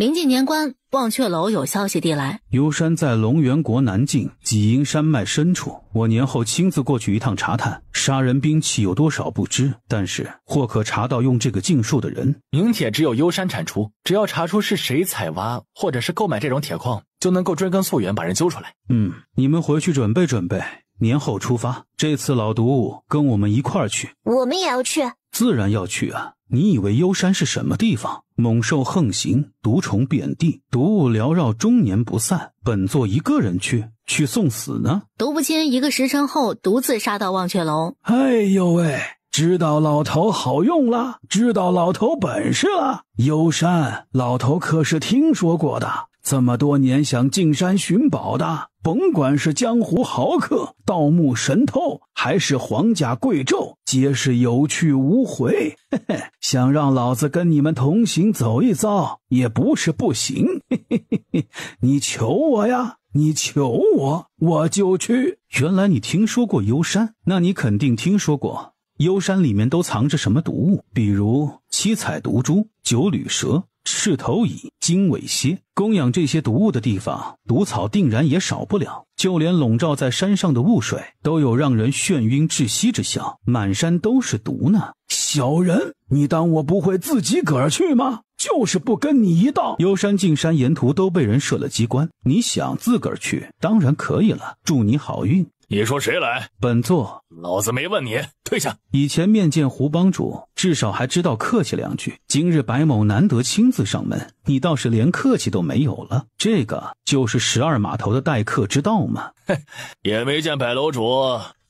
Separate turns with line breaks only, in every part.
临近年关，望阙楼有消息递来。
幽山在龙源国南境几阴山脉深处，我年后亲自过去一趟查探。杀人兵器有多少不知，但是或可查到用这个禁术的人。明铁只有幽山产出，只要查出是谁采挖或者是购买这种铁矿，就能够追根溯源把人揪出来。嗯，你们回去准备准备，年后出发。这次老毒物跟我们一块儿去，我们也要去，自然要去啊。你以为幽山是什么地方？猛兽横行，毒虫遍地，毒雾缭绕，终年不散。本座一个人去，去送死呢？
毒不侵，一个时辰后独自杀到忘却楼。哎呦喂，知道
老头好用了，知道老头本事了。幽山老头可是听说过的。这么多年想进山寻宝的，甭管是江湖豪客、盗墓神偷，还是皇家贵胄，皆是有去无回。嘿嘿，想让老子跟你们同行走一遭，也不是不行。嘿嘿嘿嘿，你求我呀，你求我，我就去。原来你听说过幽山，那你肯定听说过幽山里面都藏着什么毒物，比如七彩毒蛛、九缕蛇。赤头蚁、经尾蝎，供养这些毒物的地方，毒草定然也少不了。就连笼罩在山上的雾水，都有让人眩晕窒息之效。满山都是毒呢！小人，你当我不会自己个儿去吗？就是不跟你一道。幽山进山，沿途都被人设了机关。你想自个儿去，当然可以了。祝你好运。
你说谁来？
本座，
老子没问你，
退下。以前面见胡帮主，至少还知道客气两句。今日白某难得亲自上门，你倒是连客气都没有了。这个就是十二码头的待客之道吗？
也没见白楼主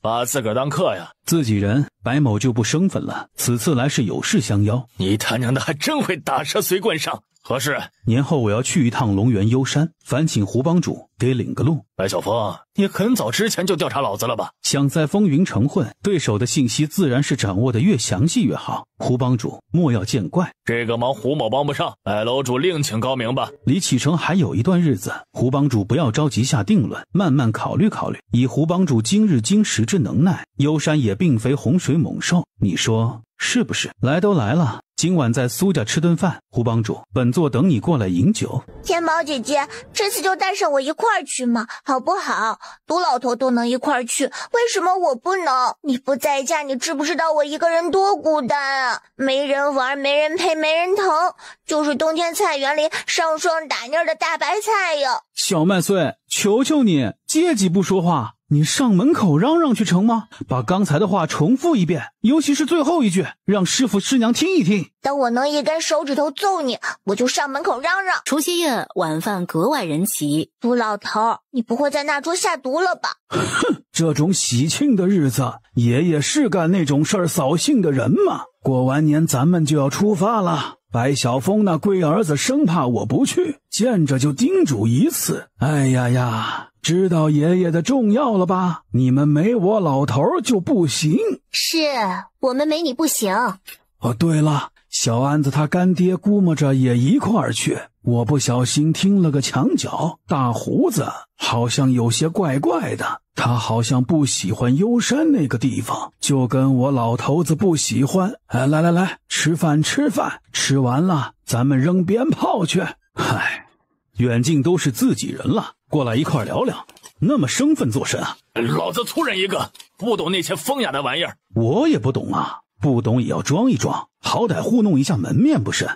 把自个当客呀。
自己人，白某就不生分了。此次来是有事相邀。
你他娘的还真会打蛇随棍上。何事？
年后我要去一趟龙源幽山，烦请胡帮主给领个路。
白晓峰，你很早之前就调查老子了吧？
想在风云城混，对手的信息自然是掌握的越详细越好。胡帮主莫要见怪，
这个忙胡某帮不上，白楼主另请高明吧。
离启程还有一段日子，胡帮主不要着急下定论，慢慢考虑考虑。以胡帮主今日今时之能耐，幽山也并非洪水猛兽。你说？是不是？来都来了，今晚在苏家吃顿饭。胡帮主，本座等你过来饮酒。
天宝姐姐，这次就带上我一块儿去嘛，好不好？独老头都能一块儿去，为什么我不能？你不在家，你知不知道我一个人多孤单啊？没人玩，没人陪，没人疼，就是冬天菜园里上霜打蔫的大白菜呀。
小麦穗，求求你，借几步说话。你上门口嚷嚷去成吗？把刚才的话重复一遍，尤其是最后一句，让师傅师娘听一听。
等我能一根手指头揍你，我就上门口嚷嚷。除夕夜晚饭格外人齐。杜老头，你不会在那桌下毒了吧？
哼，这种喜庆的日子，爷爷是干那种事儿扫兴的人吗？过完年咱们就要出发了。白晓峰那龟儿子生怕我不去，见着就叮嘱一次。哎呀呀！知道爷爷的重要了吧？你们没我老头就不行。
是我们没你不行。
哦，对了，小安子他干爹估摸着也一块儿去。我不小心听了个墙角，大胡子好像有些怪怪的，他好像不喜欢幽山那个地方，就跟我老头子不喜欢。哎，来来来，吃饭吃饭，吃完了咱们扔鞭炮去。嗨。远近都是自己人了，过来一块聊聊，那么生分做甚啊？
老子粗人一个，不懂那些风雅的玩意儿。
我也不懂啊，不懂也要装一装，好歹糊弄一下门面不是？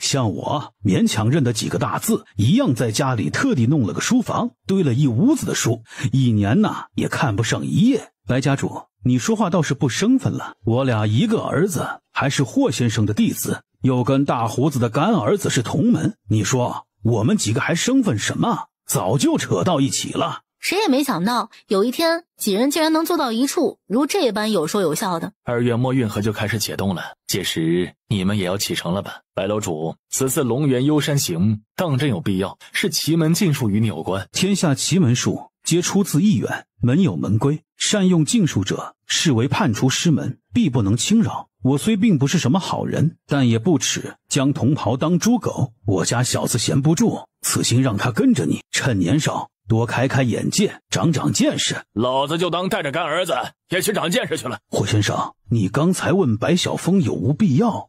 像我勉强认得几个大字，一样在家里特地弄了个书房，堆了一屋子的书，一年呐也看不上一页。白家主，你说话倒是不生分了。我俩一个儿子，还是霍先生的弟子，又跟大胡子的干儿子是同门，你说？我们几个还生分什么？早就扯到一起了。
谁也没想到，有一天几人竟然能坐到一处，如这般有说有笑的。
二月末运河就
开始解冻了，届时你们也要启程了吧？白楼主，此次龙源幽山行
当真有必要？是奇门禁术与你有关？天下奇门术。皆出自一愿，门，有门规，善用禁术者视为叛出师门，必不能轻饶。我虽并不是什么好人，但也不耻将同袍当猪狗。我家小子闲不住，此行让他跟着你，趁年少多开开眼界，长长见识。
老子就当带着干儿子也去长见识去了。
霍先生，你刚才问白晓峰有无必要，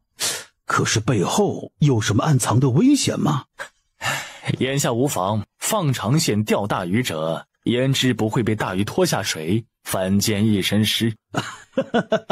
可是背后有什么暗藏的危险吗？
眼下无妨，放长线钓大鱼者。焉知不会被大鱼拖下水，反溅一身湿？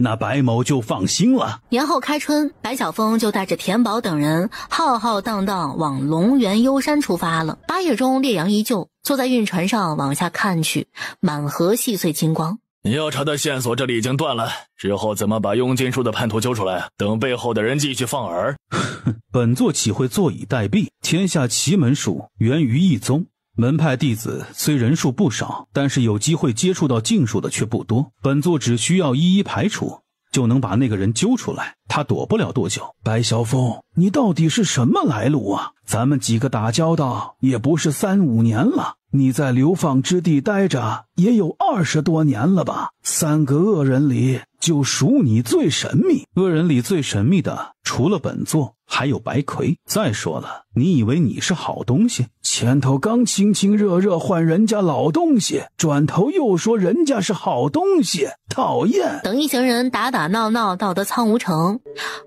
那白
某就放心了。
年后开春，白晓峰就带着田宝等人浩浩荡荡往龙源幽山出发了。八月中，烈阳依旧，坐在运船上往下看去，满河细碎金光。
你要查的线索，这里已经断了。之后怎么把佣金术的叛徒揪出来？等背后的人继续放饵，
本座岂会坐以待毙？天下奇门术源于一宗。门派弟子虽人数不少，但是有机会接触到禁术的却不多。本座只需要一一排除，就能把那个人揪出来。他躲不了多久。白晓峰，你到底是什么来路啊？咱们几个打交道也不是三五年了，你在流放之地待着也有二十多年了吧？三个恶人里，就数你最神秘。恶人里最神秘的，除了本座。还有白魁。再说了，你以为你是好东西？前头刚亲亲热热换人家老东西，转头又说人家是好东西，讨厌！
等一行人打打闹闹到得苍梧城，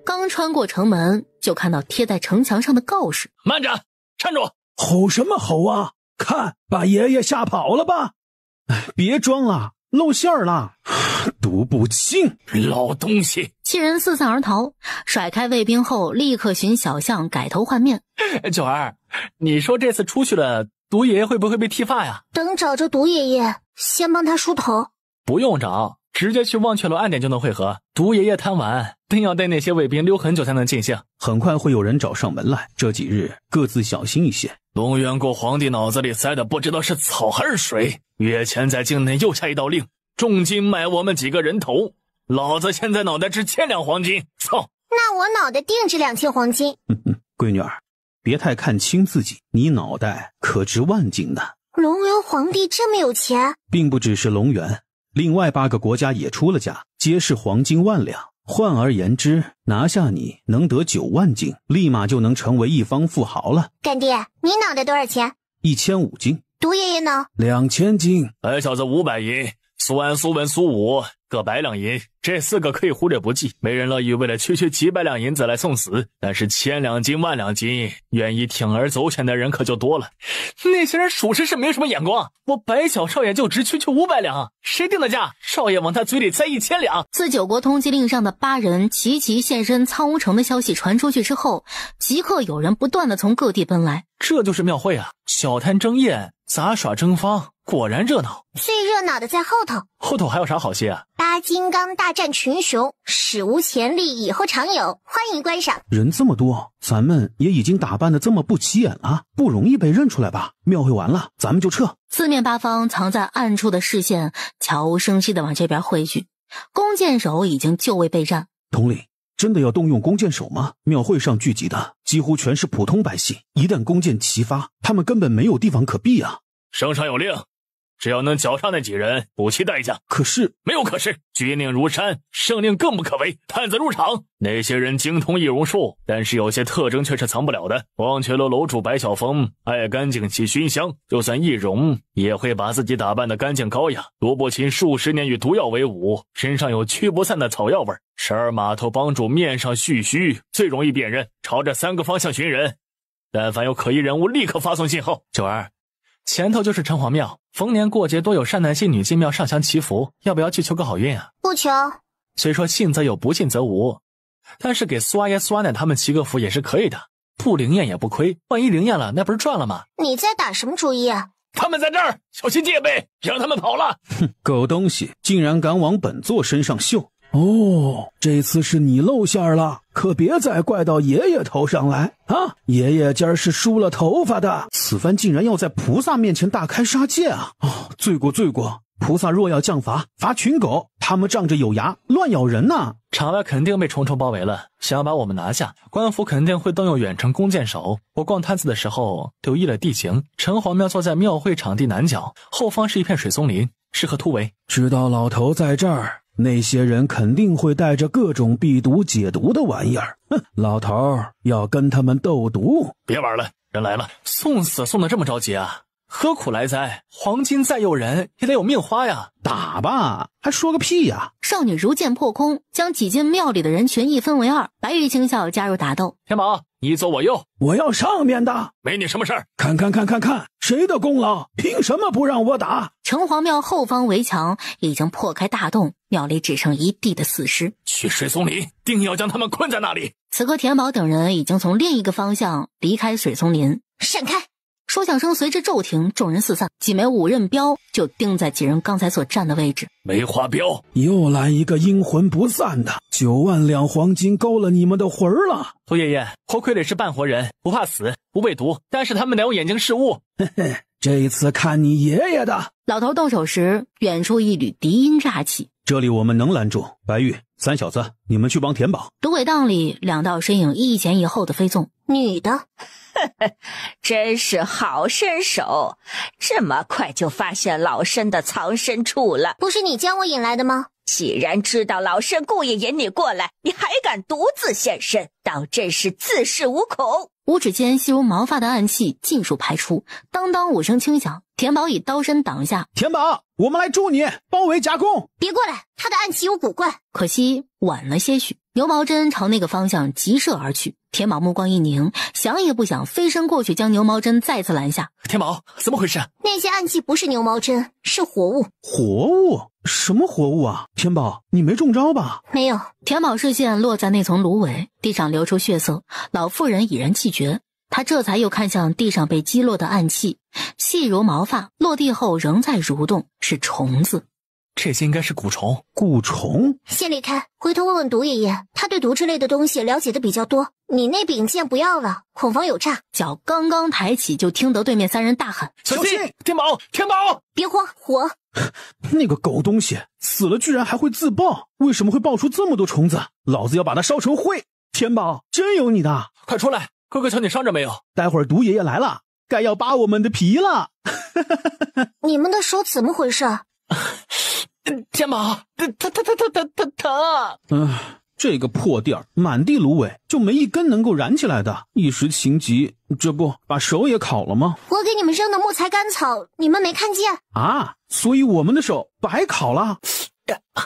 刚穿过城门，就看到贴在城墙上的告示。
慢着，站住！吼什么吼啊？看，把爷爷吓跑了吧？哎，别装了，露馅儿了！毒不清，老东西。
七人四散而逃，甩开卫兵后，立刻寻小巷改头换面。
九儿，你说这次出去了，毒爷爷会不会被剃发呀？
等找着毒爷爷，先帮他梳头。
不用找，直接去忘却楼暗点就能汇合。毒爷爷贪玩，定要带那些卫兵溜很久才能尽兴。很快会有人找上门来，这几日
各自小心一些。
龙渊国皇帝脑子里塞的不知道是草还是水，月前在境内又下一道令，重金买我们几个人头。老子现在脑袋值千两黄金，操！
那我脑袋定值两千黄金。嗯
嗯，闺女儿，别太看轻自己，你脑袋可值万金呢。
龙源皇帝这么有钱，
并不只是龙源，另外八个国家也出了价，皆是黄金万两。换而言之，拿下你能得九万金，立马就能成为一方富豪了。
干爹，你脑袋多少钱？
一千五金。
毒爷爷呢？
两千金。
矮小子五百银。苏安、苏文、苏武各百两银，这四个可以忽略不计。没人乐意为了区区几百两银子来送死。但是千两金、万两金，愿意铤而走险的人可就多了。那些人属实是没什么眼光。我白小少爷就值区区五百两，谁定的价？少爷往他嘴里塞一千两。
自九国通缉令上的八人齐齐现身苍梧城的消息传出去之后，即刻有人不断的从各地奔来。
这就是庙会啊，小摊争艳。杂耍争芳，果然热
闹。
最热闹的在后头，
后头还有啥好戏啊？
八金刚大战群雄，史无前例，以后常有，欢迎观赏。
人这么多，咱们也已经打扮的这么不起眼了，不容易被认出来吧？庙会完了，咱们就撤。
四面八方藏在暗处的视线，悄无声息的往这边汇聚，弓箭手已经就位备战。
统领。真的要动用弓箭手吗？庙会上聚集的几乎全是普通百姓，一旦弓箭齐发，他们根本没有地方可避啊！
圣上有令。只要能绞杀那几人，补齐代价。可是没有，可是军令如山，圣令更不可违。探子入场。那些人精通易容术，但是有些特征却是藏不了的。忘却楼楼主白晓峰爱干净，其熏香，就算易容也会把自己打扮的干净高雅。罗伯琴数十年与毒药为伍，身上有驱不散的草药味儿。十二码头帮主面上蓄须，最容易辨认。朝着三个方向寻人，但凡有可疑人物，立刻发送信号。九儿。前头就是城隍庙，逢年过节多有善男信女进庙上香祈福，要不要去求个好运啊？不求，虽说信则有，不信则无，但是给苏阿爷、苏阿奶他们祈个福也是可以的，不灵验也不亏，
万一灵验了，那不是赚了吗？
你在打什么主意？他们在这儿，小心戒备，
别让他们跑了！
哼，狗东西，竟然敢往本座身上秀！哦，这次是你露馅了，可别再怪到爷爷头上来啊！爷爷今儿是梳了头发的，此番竟然要在菩萨面前大开杀戒啊！哦，罪过罪过，菩萨若要降罚，罚群狗，他们仗着有牙乱咬人呢。
场外肯定被重重包围了，想要把我们拿下，官府肯定会动用远程弓箭手。我逛摊子的时候留意了地形，城隍庙坐在庙会场地南角，后方是一片
水松林，适合突围。知道老头在这儿。那些人肯定会带着各种避毒、解毒的玩意儿。哼，老头儿要跟他们斗毒，别
玩了，人来了，送死送的这么着急啊？何苦来哉？黄金再诱人，
也得有命花呀！打吧，还说个屁呀！少女如剑破空，将挤进庙里的人群一分为二。白玉清笑，加入打斗。天宝。
你左我右，我要上面的，没你什么事儿。看看看看看，谁的功劳？凭什么不让我打？
城隍庙后方围墙已经破开大洞，庙里只剩一地的死尸。去
水松林，定要将他们困在那里。
此刻，田宝等人已经从另一个方向离开水松林，闪开。说笑声随之骤停，众人四散。几枚五刃镖就钉在几人刚才所站的位置。
梅花镖，又来一个阴魂不散的。九万两黄金勾了你们的魂儿了。
屠爷爷，活傀得是半活人，不怕死，不被毒，但是他们得用眼睛视物。
这一次看你爷爷的老头动
手时，远处一缕笛音乍起。
这里我们能拦住白玉。三小子，你们去帮田宝。
毒鬼荡里，两道身影一前一后的飞纵。女的，呵呵，真是好身手，这么快就发现老身的藏身处了。不是你将我引来的吗？既然知道老身故意引你过来，你还敢独自现身，当真是自恃无恐。五指间细如毛发的暗器尽数排出，当当五声轻响。田宝以刀身挡下，田宝，我们来助你，包围夹攻，别过来！他的暗器有古怪，可惜晚了些许。牛毛针朝那个方向急射而去，田宝目光一凝，想也不想，飞身过去，将牛毛针再次拦下。田宝，怎么回事？那些暗器不是牛毛针，是活物。
活物？什么活物啊？田宝，你没中招吧？
没有。田宝视线落在那丛芦苇，地上流出血色，老妇人已然气绝。他这才又看向地上被击落的暗器。细如毛发，落地后仍在蠕动，是虫子。这些应该是蛊虫。蛊虫，先离开，回头问问毒爷爷，他对毒之类的东西了解的比较多。你那柄剑不要了，恐防有诈。脚刚刚抬起，就听得对面三人大喊：“小心！”天宝，天宝，别慌，火！
那个狗东西死了，居然还会自爆？为什么会爆出这么多虫子？老子要把它烧成灰！天宝，真有你的！
快出来，哥哥瞧你伤着没有？
待会儿毒爷爷来了。该要扒我们的皮了！你们的手怎么回事？天宝，疼疼疼疼疼疼疼！嗯，这个破地儿满地芦苇，就没一根能够燃起来的。一时情急，这不把手也烤了吗？
我给你们扔的木材、干草，你们没看见
啊？所以我们的手白烤了。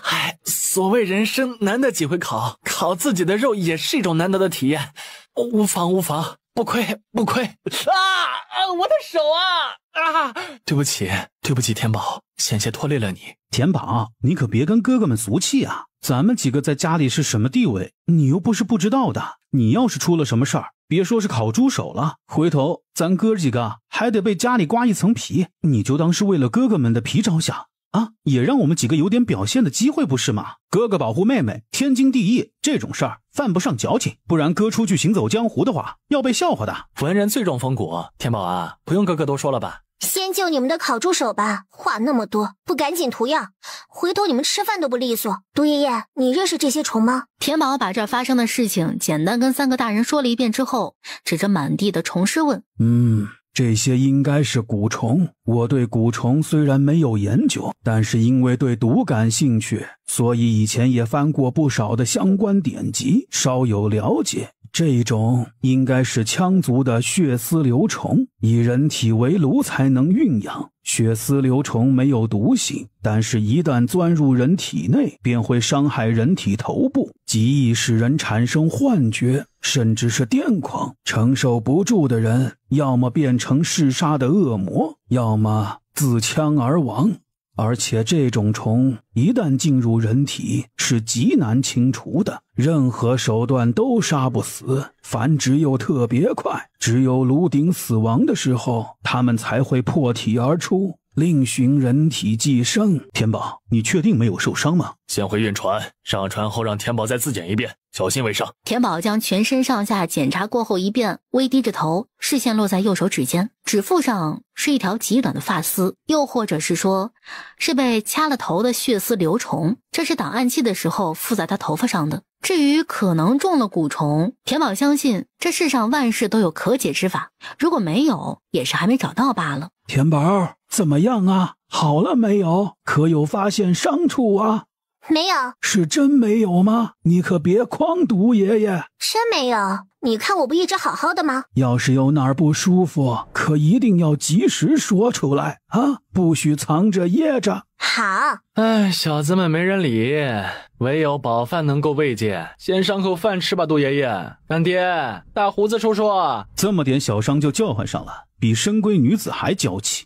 哎，所谓人生难得几回
烤，烤自己的肉也是一种难得的体验。无妨无妨。不亏不亏啊！啊，我的手啊啊！
对不起，对不起，天宝，险些拖累了你。天宝，你可别跟哥哥们俗气啊！咱们几个在家里是什么地位，你又不是不知道的。你要是出了什么事儿，别说是烤猪手了，回头咱哥几个还得被家里刮一层皮。你就当是为了哥哥们的皮着想。啊，也让我们几个有点表现的机会，不是吗？哥哥保护妹妹，天经地义，这种事儿犯不上矫情。不然哥出去行走江湖的话，要被笑话的。文人最重风骨，田宝啊，不用哥哥多说了吧？
先救你们的烤猪手吧，话那么多，不赶紧涂药，回头你们吃饭都不利索。杜爷爷，你认识这些虫吗？田宝把这发生的事情简单跟三个大人说了一遍之后，指着满地的虫尸问：“
嗯。”这些应该是蛊虫。我对蛊虫虽然没有研究，但是因为对毒感兴趣，所以以前也翻过不少的相关典籍，稍有了解。这种应该是羌族的血丝流虫，以人体为炉才能运养。血丝流虫没有毒性，但是，一旦钻入人体内，便会伤害人体头部，极易使人产生幻觉，甚至是癫狂。承受不住的人，要么变成嗜杀的恶魔，要么自枪而亡。而且这种虫一旦进入人体，是极难清除的，任何手段都杀不死，繁殖又特别快，只有颅顶死亡的时候，它们才会破体而出。另寻人体寄生。天宝，你确定没有受伤吗？
先回运船上船后，让天宝再自检一遍，小心为上。
天宝将全身上下检查过后一遍，微低着头，视线落在右手指尖，指腹上是一条极短的发丝，又或者是说，是被掐了头的血丝流虫，这是挡暗器的时候附在他头发上的。至于可能中了蛊虫，田宝相信这世上万事都有可解之法。如果没有，也是还没找到罢了。
田宝怎么样啊？好了没有？可有发现伤处啊？没有。是真没有吗？你可别诓毒爷爷。
真没有。你看我不一直好好的吗？
要是有哪儿不舒服，可一定要及时说出来啊！不许藏着掖
着。好。
哎，小子们没人理。唯有饱饭能够慰藉，先上口饭吃吧，杜爷爷。干爹，大胡子叔叔，
这么点小伤就叫唤上了，比深闺女子还娇气。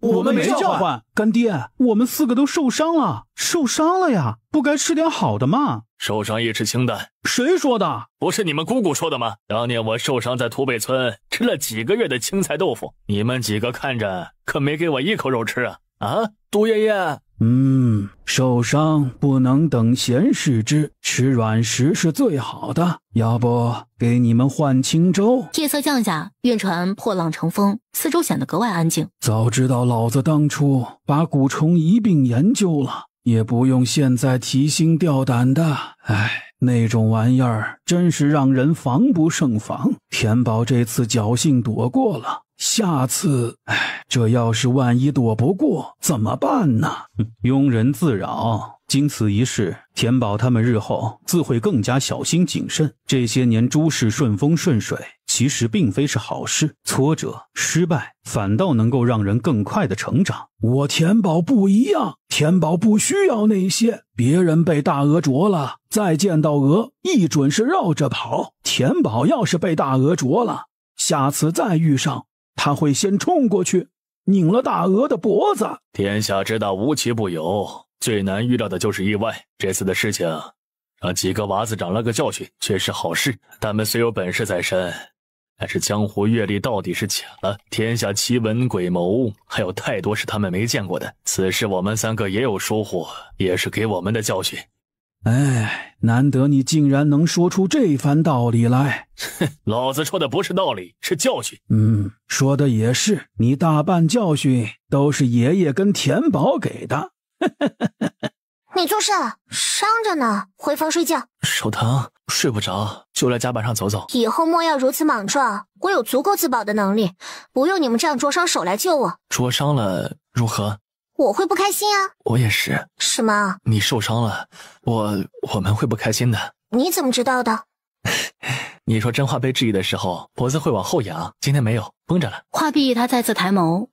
我们没叫唤。干爹，我们四个都受伤了，受伤了呀，不该吃点好的吗？受伤也吃清淡。谁说的？
不是你们姑姑说的吗？当年我受伤在土北村吃了几个月的青菜豆腐，你们几个看着可没给我一口肉吃啊！
啊，
杜爷爷。
嗯，受伤不能等闲视之，吃软食是最好的。要不给你们换清粥。
夜色降下，运船破浪乘风，四周显得格外安静。
早知道老子当初把蛊虫一并研究了，也不用现在提心吊胆的。唉，那种玩意儿真是让人防不胜防。田宝这次侥幸躲过了。下次，哎，这要是万一躲不过，怎么办呢？庸人自扰。经此一事，田宝他们日后自会更加小心谨慎。这些年诸事顺风顺水，其实并非是好事。挫折、失败，反倒能够让人更快的成长。我田宝不一样，田宝不需要那些。别人被大鹅啄了，再见到鹅，一准是绕着跑。田宝要是被大鹅啄了，下次再遇上。他会先冲过去，拧了大鹅的脖子。
天下之大，无奇不有，最难预料的就是意外。这次的事情，让几个娃子长了个教训，却是好事。他们虽有本事在身，但是江湖阅历到底是浅了。天下奇闻诡谋，还有太多是他们没见过的。此事我们三个也有疏忽，也是给我们的教训。
哎，难得你竟然能说出这番道理来！
哼，老子说的不是道理，是教训。
嗯，说的也是，你大半教训都是爷爷跟田宝给的。
你做甚？伤着呢？回房睡觉。
手疼，睡不着，就来甲板上走走。
以后莫要如此莽撞。我有足够自保的能力，不用你们这样灼伤手来救我。
灼伤了如何？
我会不开心啊！
我也是。什么？你受伤了，我我们会不开心的。
你怎么知道的？
你说真话被质疑的时候，脖子会往后仰。今天没有，绷着了。
话毕，他再次抬眸，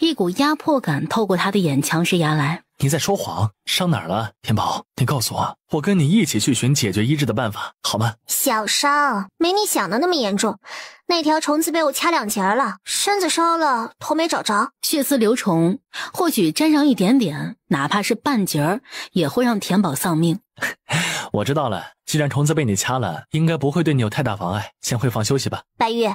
一股压迫感透过他的眼，强势压来。
你在说谎？伤哪儿了，天宝？你告诉我，我跟你一起去寻解决医治的办法，好吗？
小伤没你想的那么严重，那条虫子被我掐两截儿了，身子烧了，头没找着。血丝流虫，或许沾上一点点，哪怕是半截儿，也会让田宝丧命。
我知道了，既然虫子被你掐了，应该不会对你有太大妨碍，先回房休息吧。
白玉，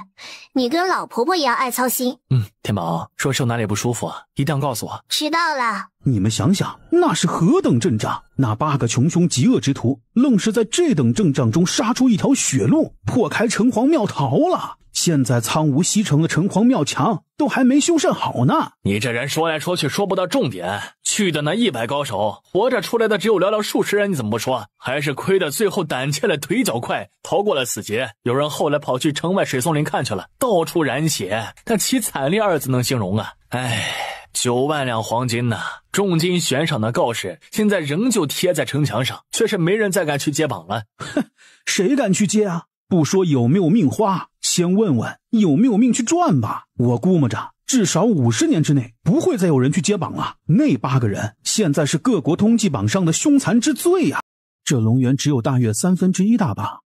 你跟老婆婆一样爱操心。
嗯，田宝，说受哪里不舒服，一定要告诉我。
知道了。
你们想想，那是何等阵仗！那八个穷凶极恶之徒，愣是在这等阵仗中杀出一条血路，破开城隍庙逃了。现在苍梧西城的城隍庙墙都还没修缮好呢。
你这人说来说去说不到重点。去的那一百高手，活着出来的只有寥寥数十人。你怎么不说？还是亏的最后胆怯了，腿脚快，逃过了死劫。有人后来跑去城外水松林看去了，到处染血，但其惨烈二字能形容啊？唉，九万两黄金呢，重金悬赏的告示，现在仍旧贴在城墙上，却是没人再敢去接榜了。哼，
谁敢去接啊？不说有没有命花。先问问有没有命去赚吧。我估摸着，至少五十年之内不会再有人去接榜了。那八个人现在是各国通缉榜上的凶残之最呀。这龙源只有大约三分之一大吧？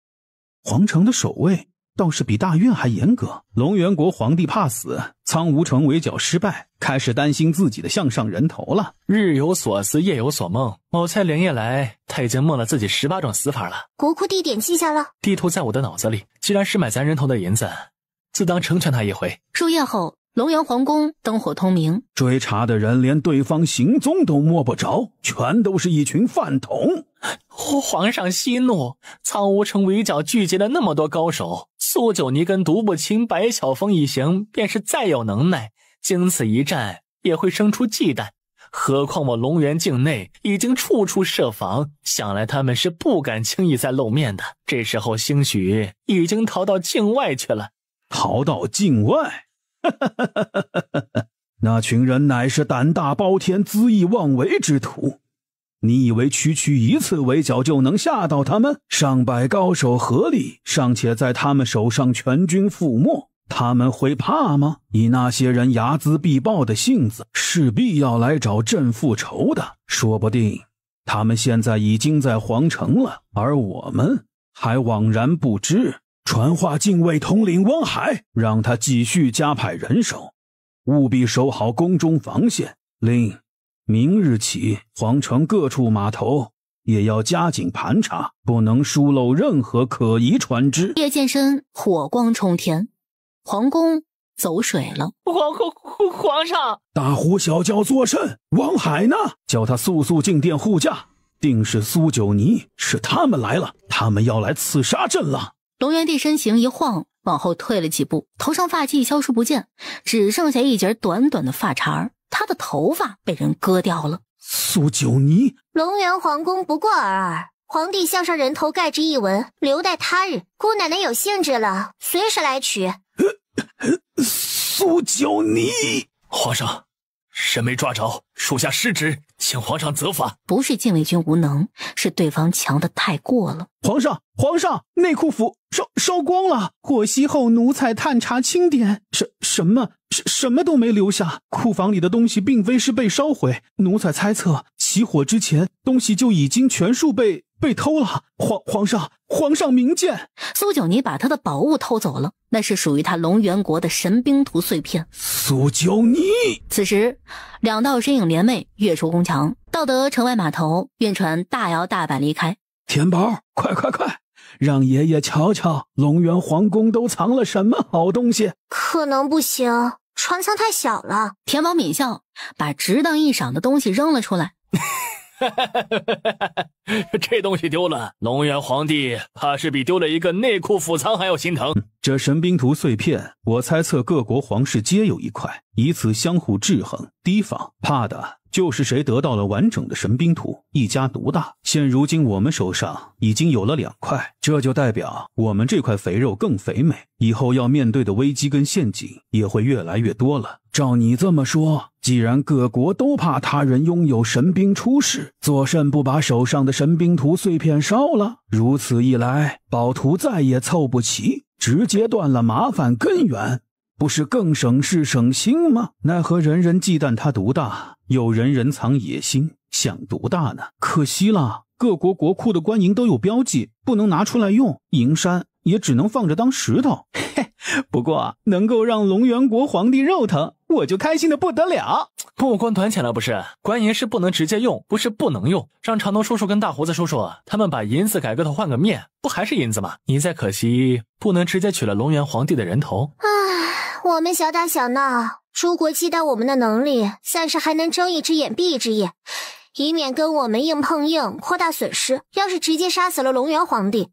皇城的守卫。倒是比大运还严格。龙源国皇帝怕死，苍梧城围剿失败，开始担心自己的项上人头了。日有所思，夜有所梦。某菜连夜来，他已经梦了自己十八种死法了。
国库地点记下了，
地图在我的脑子里。既然是买咱人头的银子，自当成全他一
回。
入夜后。龙源皇宫灯火通明，
追查的人连对方行踪都摸不着，全都是一群饭桶。皇上息怒，
苍梧城围剿聚集了那么多高手，苏九尼跟独步青、白晓峰一行，便是再有能耐，经此一战也会生出忌惮。何况我龙源境内已经处处设防，想来他们是不敢轻易再露面的。这时候，兴许已经逃到境外去了。逃到境
外。哈哈哈！哈那群人乃是胆大包天、恣意妄为之徒。你以为区区一次围剿就能吓到他们？上百高手合力，尚且在他们手上全军覆没，他们会怕吗？以那些人睚眦必报的性子，势必要来找朕复仇的。说不定他们现在已经在皇城了，而我们还枉然不知。传话，禁卫统领汪海，让他继续加派人手，务必守好宫中防线。令，明日起，皇城各处码头也要加紧盘查，不能疏漏任何可疑船只。
夜渐深，火光冲天，皇宫走水了。皇后、皇上，
大呼小叫作甚？汪海呢？叫他速速进殿护驾。定是苏九尼，是他们来了，他们要来刺杀朕了。
龙元帝身形一晃，往后退了几步，头上发髻消失不见，只剩下一截短短的发茬儿。他的头发被人割掉了。苏九泥，龙元皇宫不过尔尔，皇帝项上人头盖之一文，留待他日。姑奶奶有兴致了，随时来取。
苏九泥，皇上，人没抓着，属下失职。请皇上责罚。
不是禁卫军无能，是对方强的太过了。皇上，皇上，内库府烧烧光了。火熄后，奴才探查清点，
什什么什什么都没留下。库房里的东西并非是被烧毁，奴才猜测，起火之前，东西就已经全数被。被偷了！皇皇上，
皇上明鉴！苏九妮把他的宝物偷走了，那是属于他龙源国的神兵图碎片。苏九妮，此时两道身影联袂跃出宫墙，到得城外码头，运船大摇大摆离开。
田宝，快快快，让爷爷瞧瞧龙源皇宫都藏了什么好东西。
可能不行，船舱太小了。田宝抿笑，把值当一赏的东西扔了出来。
这东西丢了，龙源皇帝怕是比丢了一个内库府仓还要心疼。
这神兵图碎片，我猜测各国皇室皆有一块。以此相互制衡、提防，怕的就是谁得到了完整的神兵图，一家独大。现如今我们手上已经有了两块，这就代表我们这块肥肉更肥美，以后要面对的危机跟陷阱也会越来越多了。照你这么说，既然各国都怕他人拥有神兵出世，做甚不把手上的神兵图碎片烧了？如此一来，宝图再也凑不齐，直接断了麻烦根源。不是更省事省心吗？奈何人人忌惮他独大，有人人藏野心想独大呢。可惜了，各国国库的官银都有标记，不能拿出来用，银山也只能放着当石头。嘿，不过能够让龙源国皇帝肉疼，我就开心的不得了。目光短浅了不是？官银是
不能直接用，不是不能用，让长头叔叔跟大胡子叔叔他们把银子改个头换个面，不还是银子吗？你再可惜，不能直接取了龙源皇帝的人头，唉。
我们小打小闹，诸国忌惮我们的能力，暂时还能睁一只眼闭一只眼，以免跟我们硬碰硬，扩大损失。要是直接杀死了龙源皇帝，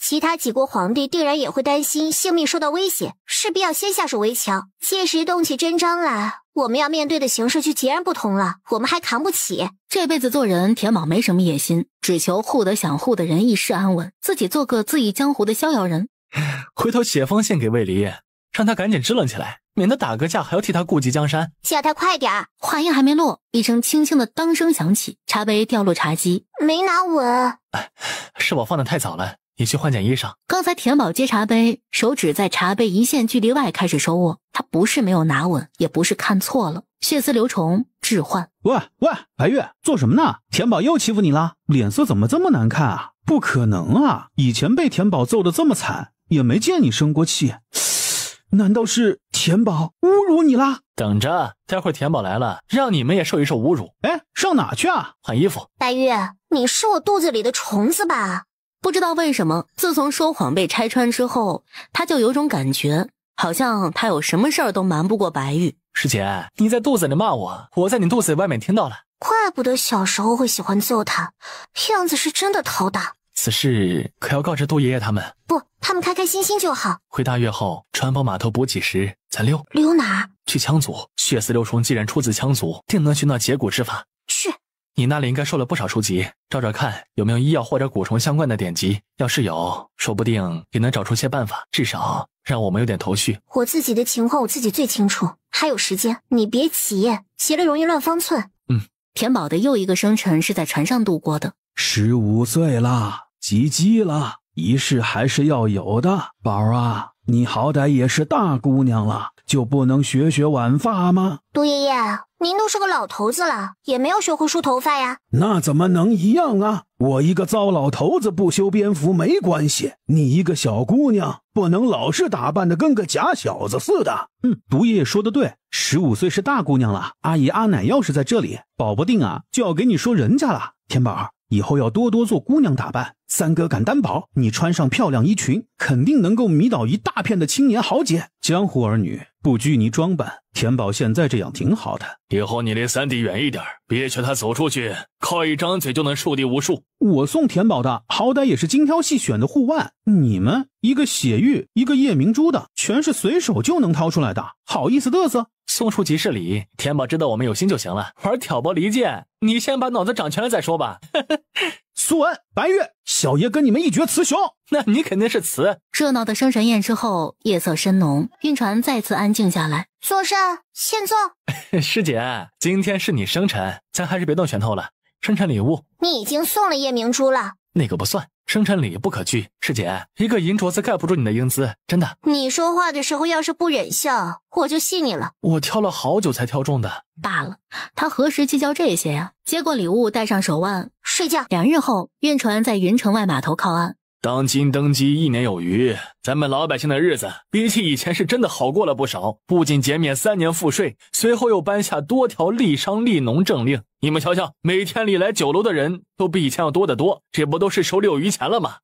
其他几国皇帝定然也会担心性命受到威胁，势必要先下手为强。届时动起真章来，我们要面对的形势就截然不同了，我们还扛不起。这辈子做人，田宝没什么野心，只求护得想护的人一世安稳，自己做个自意江湖的逍遥人。
回头写封信给魏离。让他赶紧支棱起来，免得打个架还要替他顾及江山。
叫他快点儿！话音还没落，一声轻轻的当声响起，茶杯掉落茶几，没拿稳。
是我放的太早了，你去换件衣裳。
刚才田宝接茶杯，手指在茶杯一线距离外开始收握，他不是没有拿稳，也不是看错了。血丝流虫置换。喂喂，
白月做什么呢？田宝又欺负你了？脸色怎么这么难看？啊？不可能啊！以前被田宝揍得这么惨，也没见你生过气。难道是田宝
侮辱你啦？
等着，待会儿田宝来了，让你们也受一受侮辱。哎，上
哪去啊？换衣服。白玉，你是我肚子里的虫子吧？不知道为什么，自从说谎被拆穿之后，他就有种感觉，好像他有什么事儿都瞒不过白玉。师姐，你在肚子里骂我，我在你肚子外面听到了。怪不得小时候会喜欢揍他，样子是真的头大。
此事可要告知杜爷爷他们。
不，他们开开心心就好。
回大月后，船舶码头补给时咱溜。溜哪儿？去羌族。血丝六虫既然出自羌族，定能寻到解蛊之法。去。你那里应该收了不少书籍，照照看有没有医药或者蛊虫相关的典籍。要是有，说不定也能找出些办法，至少让我们有点头绪。
我自己的情况我自己最清楚，还有时间，你别急，急了容易乱方寸。嗯。田宝的又一个生辰是在船上度过的。
十五岁了，及笄了，仪式还是要有的。宝儿啊，你好歹也是大姑娘了，就不能学学挽发吗？
毒爷爷，您都是个老头子了，也没有学会梳头发呀。
那怎么能一样啊？我一个糟老头子不修边幅没关系，你一个小姑娘不能老是打扮的跟个假小子似的。嗯，毒爷爷说的对，十五岁是大姑娘了。阿姨阿奶要是在这里，保不定啊就要给你说人家了，天宝。以后要多多做姑娘打扮，三哥敢担保，你穿上漂亮衣裙，肯定能够迷倒一大片的青年豪杰、江湖儿女。不拘泥装扮，田宝现在这样挺好的。
以后你离三弟远一点，别劝他走出去，靠一张嘴就能树敌无数。
我送田宝的好歹也是精挑细选的护腕，你们一个血玉，一个夜明珠的，全是随手就能掏出来的，
好意思嘚瑟？送出即是礼，田宝知道我们有心就行了。玩挑拨离间，你先把脑子长全了再说吧。呵呵。苏文白月，小爷跟你们一决雌雄。那你肯定是雌。
热闹的生辰宴之后，夜色深浓，运船再次安静下来。苏珊，先坐。
师姐，今天是你生辰，咱还是别动拳头了。生辰礼物，
你已经送了夜明珠了，
那个不算。生辰礼不可拒，师姐，一个银镯子盖不住你的英姿，真的。
你说话的时候要是不忍笑，我就信你了。
我挑了好久才挑中的，
罢了。他何时计较这些呀？接过礼物，戴上手腕，睡觉。两日后，运船在云城外码头靠岸。
当今登基一年有余，咱们老百姓的日子比起以前是真的好过了不少。不仅减免三年赋税，随后又颁下多条利商利农政令。你们瞧瞧，每天里来酒楼的人都比以前要多得多，这不都是手里有余钱了吗？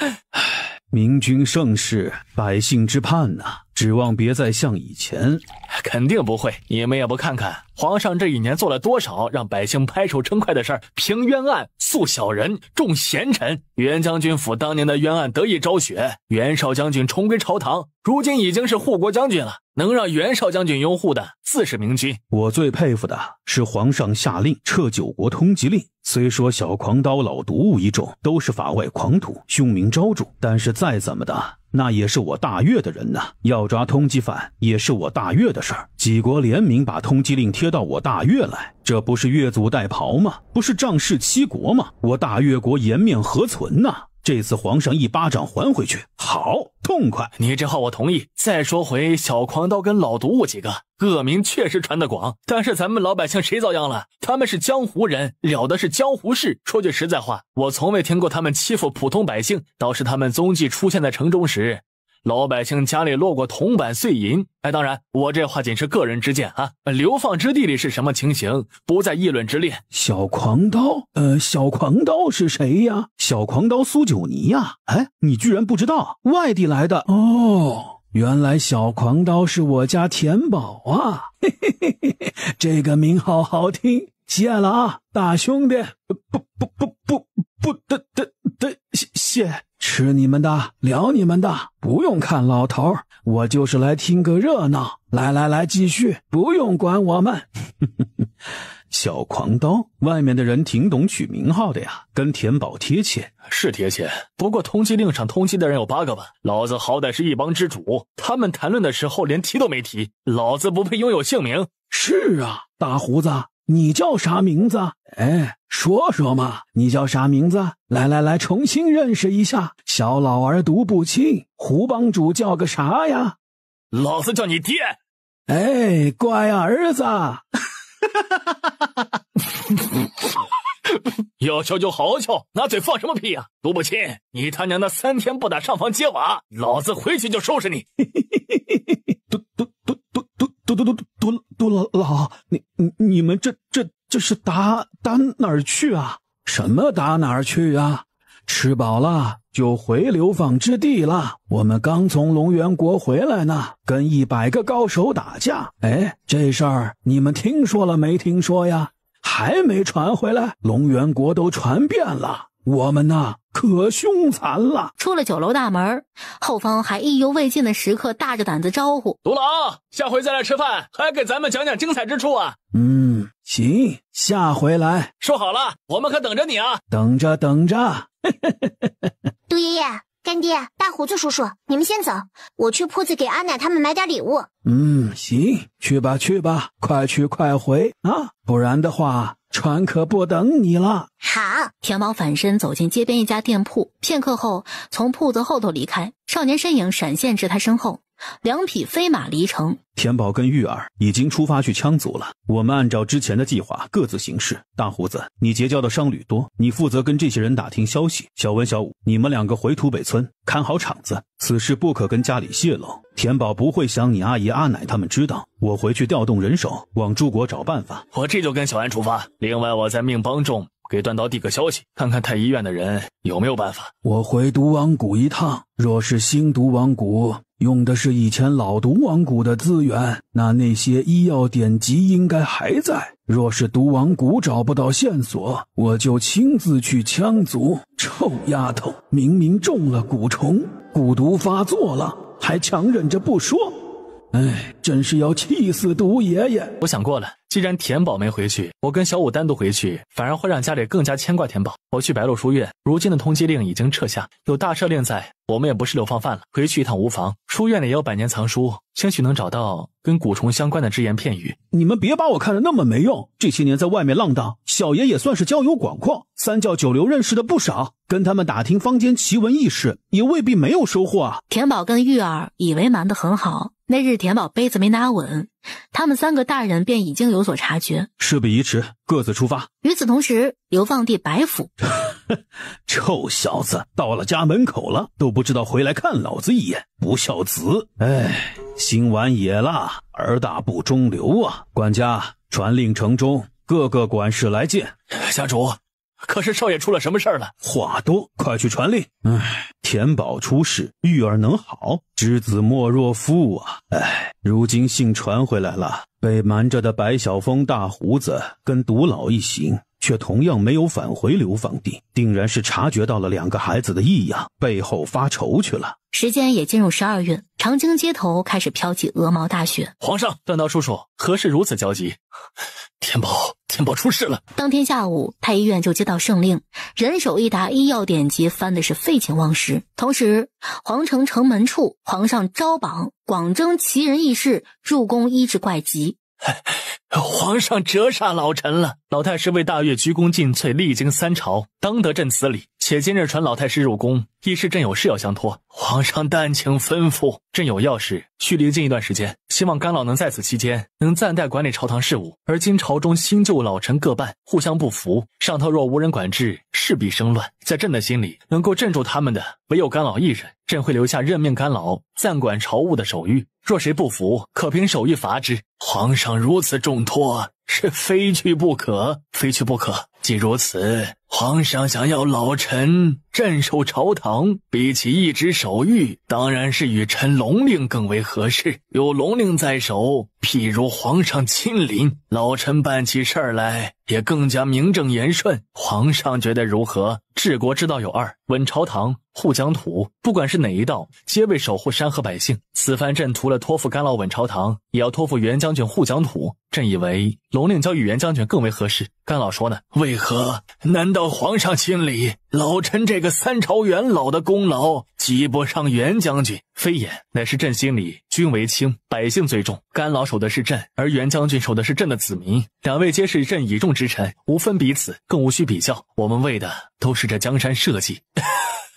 明君盛世，百姓之盼呐。指望别再像以前，肯定不会。你们也不看看，皇上这一年做了多少让百
姓拍手称快的事儿：平冤案、肃小人、重贤臣。袁将军府当年的冤案得以昭雪，袁绍将军重归朝堂，如今已经是护国将军了。能让袁绍将军拥护的，
自是明君。我最佩服的是皇上下令撤九国通缉令。虽说小狂刀、老毒物一众都是法外狂徒，凶名昭著，但是再怎么的。那也是我大越的人呐，要抓通缉犯也是我大越的事儿。几国联名把通缉令贴到我大越来，这不是越俎代庖吗？不是仗势欺国吗？我大越国颜面何存呢？这次皇上一巴掌还回去，好痛快！你这话我同意。再说回小狂
刀跟老毒物几个，恶名确实传得广，但是咱们老百姓谁遭殃了？他们是江湖人，了的是江湖事。说句实在话，我从未听过他们欺负普通百姓，倒是他们踪迹出现在城中时。老百姓家里落过铜板碎银，哎，当然，我这话仅是个人之见啊。流放之地里是什么情形，不在议论之列。
小狂刀，呃，小狂刀是谁呀？小狂刀苏九泥呀？哎，你居然不知道？外地来的哦？原来小狂刀是我家田宝啊！嘿嘿嘿嘿嘿，这个名号好听，谢了啊，大兄弟，不不不不不得得得谢谢。吃你们的，聊你们的，不用看老头儿，我就是来听个热闹。来来来，继续，不用管我们。小狂刀，外面的人挺懂取名号的呀，跟田宝贴切，是贴切。不过
通缉令上通缉的人有八个吧？老子好歹是一帮之主，他们谈论的时候连提都没提，老子不配拥有姓名。
是啊，大胡子。你叫啥名字？哎，说说嘛，你叫啥名字？来来来，重新认识一下。小老儿读不清，胡帮主叫个啥呀？
老子叫你爹。
哎，乖儿子。
要 笑就好好笑，拿嘴放什么屁呀？读不清，你他娘的三天不打上房揭瓦，老子回去就收拾你。
嘟嘟嘟嘟嘟嘟，老老，你你你们这这这是打打哪儿去啊？什么打哪儿去啊？吃饱了就回流放之地了。我们刚从龙源国回来呢，跟一百个高手打架。哎，这事儿你们听说了没听说呀？还没传回来，龙源国都传遍了。我们呐
可凶残了！出了酒楼大门，后方还意犹未尽的食客大着胆子招呼：“独狼，
下回再来吃饭，还给咱们讲讲精彩之处啊！”“
嗯，行，下回来，
说好了，我们可等着你啊！”“
等着，等着。”
杜爷爷。干爹，大胡子叔叔，你们先走，我去铺子给阿奶他们买点礼物。
嗯，行，去吧，去吧，快去快回啊，不然的话船
可不等你了。好，田毛反身走进街边一家店铺，片刻后从铺子后头离开，少年身影闪现至他身后。两匹飞马离城，
田宝跟玉儿已经出发去羌族了。我们按照之前的计划各自行事。大胡子，你结交的商旅多，你负责跟这些人打听消息。小文、小武，你们两个回土北村看好场子，此事不可跟家里泄露。田宝不会想你阿姨、阿奶他们知道。我回去调动人手，往诸国找办法。
我这就跟小安出发。另外，我在命帮中给段刀递个消息，看看太医院的人有没有办法。
我回毒王谷一趟，若是新毒王谷用的是以前老毒王谷的资源，那那些医药典籍应该还在。若是毒王谷找不到线索，我就亲自去羌族。臭丫头，明明中了蛊虫，蛊毒发作了，还强忍着不说。哎，真是要气死毒爷爷！
我想过了，既然田宝没回去，我跟小五单独回去，反而会让家里更加牵挂田宝。我去白鹿书院，如今的通缉令已经撤下，有大赦令在，我们也不是流放犯了，回去一趟无妨。书院里也有百年藏书，兴许能找到跟蛊虫相关的只
言片语。你们别把我看得那么没用，这些年在外面浪荡，小爷也算是交友广阔，三教九流认识的不少，跟他们打听坊间奇闻异事，也未必没有收获啊。
田宝跟玉儿以为瞒得很好。那日填宝杯子没拿稳，他们三个大人便已经有所察觉。
事不宜迟，各自出发。
与此同时，流放地白府，
臭小子到了家门口了，都不知道回来看老子一眼，不孝子！哎，心完野了，儿大不中留啊！管家，传令城中各个管事来见家主。可是少爷出了什么事儿了？话多，快去传令！唉，田宝出事，玉儿能好？知子莫若父啊！唉，如今信传回来了，被瞒着的白晓峰、大胡子跟独老一行。却同样没有返回流放地，定然是察觉到了两个孩子的异样，背后发愁去了。
时间也进入十二月，长清街头开始飘起鹅毛大雪。
皇上，断刀叔叔，何事如此焦急？天宝，天宝出事了。
当天下午，太医院就接到圣令，人手一沓医药典籍，翻的是废寝忘食。同时，皇城城门处，皇上招榜，广征奇人异士入宫医治怪疾。
皇上折煞老臣了，老太师为大岳鞠躬尽瘁，历经三朝，当得朕此礼。且今日传老太师入宫，亦是朕有事要相托。皇上但请吩咐，朕有要事需离京一段时间，希望甘老能在此期间能暂代管理朝堂事务。而今朝中新旧老臣各半，互相不服，上头若无人管制，势必生乱。在朕的心里，能够镇住他们的唯有甘老一人。朕会留下任命甘老暂管朝务的手谕，若谁不服，可凭手谕罚之。皇上如此重托，是非去不可，非去不可。既如此。皇上想要老臣镇守朝堂，比起一纸手谕，当然是与臣龙令更为合适。有龙令在手，譬如皇上亲临，老臣办起事儿来也更加名正言顺。皇上觉得如何？治国之道有二：稳朝堂，护疆土。不管是哪一道，皆为守护山河百姓。此番朕除了托付干老稳朝堂，也要托付袁将军护疆土。朕以为龙令交与袁将军更为合适。干老说呢？为何？难道？皇上心里，老臣这个三朝元老的功劳，及不上袁将军。非也，乃是朕心里，君为轻，百姓最重。甘老守的是朕，而袁将军守的是朕的子民。两位皆是朕倚重之臣，无分彼此，更无需比较。我们为的都是这江山社稷。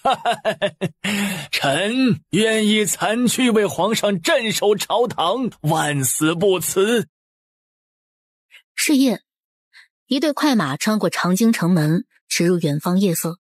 臣愿意残躯为皇上镇守朝堂，
万死不辞。
是夜，一队快马穿过长京城门。驰入远方夜色。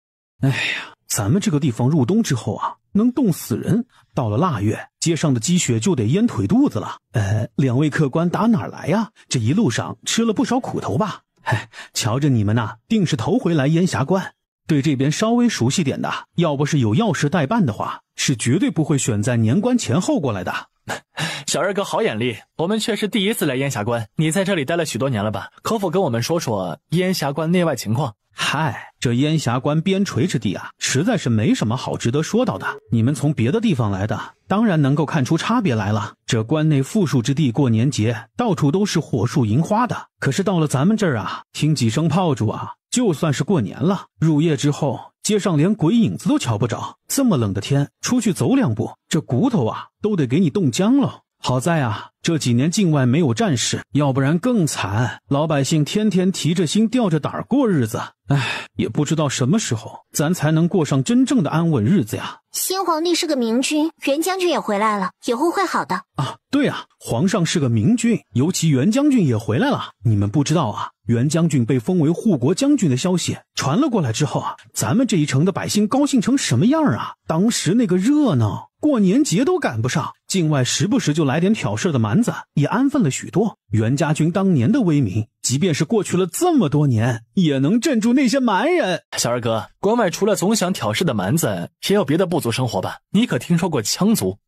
哎
呀，咱们这个地方入冬之后啊，能冻死人。到了腊月，街上的积雪就得淹腿肚子了。呃，两位客官打哪来呀？这一路上吃了不少苦头吧？嗨，瞧着你们呐，定是头回来烟霞关。对这边稍微熟悉点的，要不是有要事代办的话，是绝对不会选在年关前后过来的。小二哥，好眼
力！我们却是第一次来烟霞关，你在这里待了许多年了吧？可否跟我们说说烟霞
关内外情况？嗨，这烟霞关边陲之地啊，实在是没什么好值得说到的。你们从别的地方来的，当然能够看出差别来了。这关内富庶之地过年节，到处都是火树银花的，可是到了咱们这儿啊，听几声炮竹啊。就算是过年了，入夜之后，街上连鬼影子都瞧不着。这么冷的天，出去走两步，这骨头啊，都得给你冻僵了。好在啊，这几年境外没有战事，要不然更惨。老百姓天天提着心、吊着胆儿过日子，唉，也不知道什么时候咱才能过上真正的安稳日子呀。
新皇帝是个明君，袁将军也回来了，以后会好的啊。
对啊，皇上是个明君，尤其袁将军也回来了。你们不知道啊，袁将军被封为护国将军的消息传了过来之后啊，咱们这一城的百姓高兴成什么样啊？当时那个热闹。过年节都赶不上，境外时不时就来点挑事的蛮子，也安分了许多。袁家军当年的威名，即便是过去了这么多年，也能镇住那些蛮人。小二哥，关外除了总想挑事的蛮子，也有别的部族生活吧？你可听说过羌族？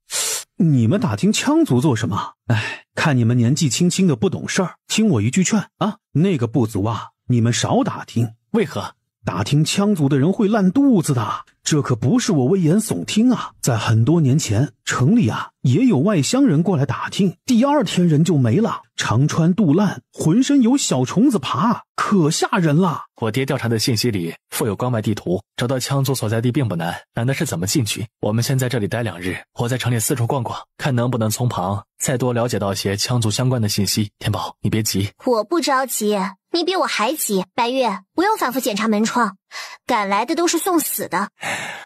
你们打听羌族做什么？哎，看你们年纪轻轻的不懂事儿，听我一句劝啊，那个部族啊，你们少打听，为何？打听羌族的人会烂肚子的，这可不是我危言耸听啊！在很多年前，城里啊也有外乡人过来打听，第二天人就没了，肠穿肚烂，浑身有小虫子爬，可吓人了。
我爹调查的信息里附有关外地图，找到羌族所在地并不难，难的是怎么进去。我们先在这里待两日，我在城里四处逛逛，看能不能从旁再多了解到些羌族相关的信息。天宝，你别急，
我不着急。你比我还急，白月，不用反复检查门窗，赶来的都是送死的。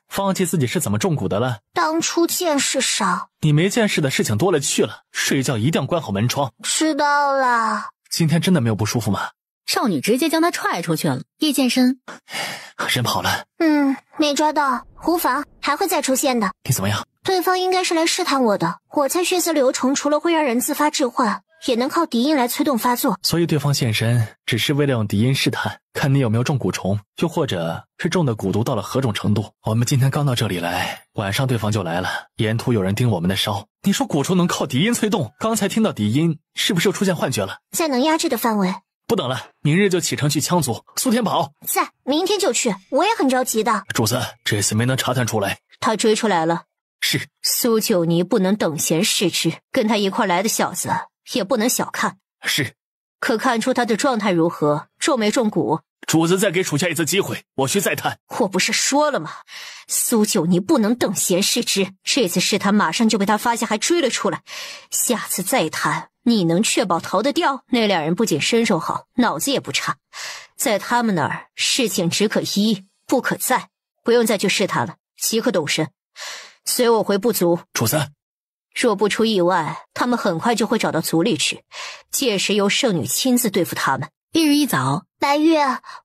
放弃自己是怎么中蛊的了？
当初见识少，
你没见识的事情多了去了。睡觉一定要关好门窗。
知道了。
今天真的没有不舒服吗？
少女直接将他踹出去了。叶剑生，人跑了。嗯，没抓到，无妨，还会再出现的。你怎么样？对方应该是来试探我的。我猜血色流虫除了会让人自发致幻。也能靠笛音来催动发作，
所以对方现身只是为了用笛音试探，看你有没有中蛊虫，又或者是中的蛊毒到了何种程度。我们今天刚到这里来，晚上对方就来了，沿途有人盯我们的梢。你说蛊虫能靠笛音催动？刚才听到笛音，是不是又出现幻觉了？
在能压制的范围。
不等了，明日就启程去羌族。
苏天宝在，明天就去，我也很着急的。
主子这次没能查探出来，
他追出来了。是苏九尼不能等闲视之，跟他一块来的小子。也不能小看，是。可看出他的状态如何，中没中蛊？
主子再给属下一次机会，我去再探。
我不是说了吗？苏九，你不能等闲视之。这次试探马上就被他发现，还追了出来。下次再探，你能确保逃得掉？那两人不仅身手好，脑子也不差，在他们那儿事情只可一不可再，不用再去试探了。即可动身，随我回部族。楚三，若不出意外，他们很快就会找到族里去，届时由圣女亲自对付他们。翌日一早，白玉，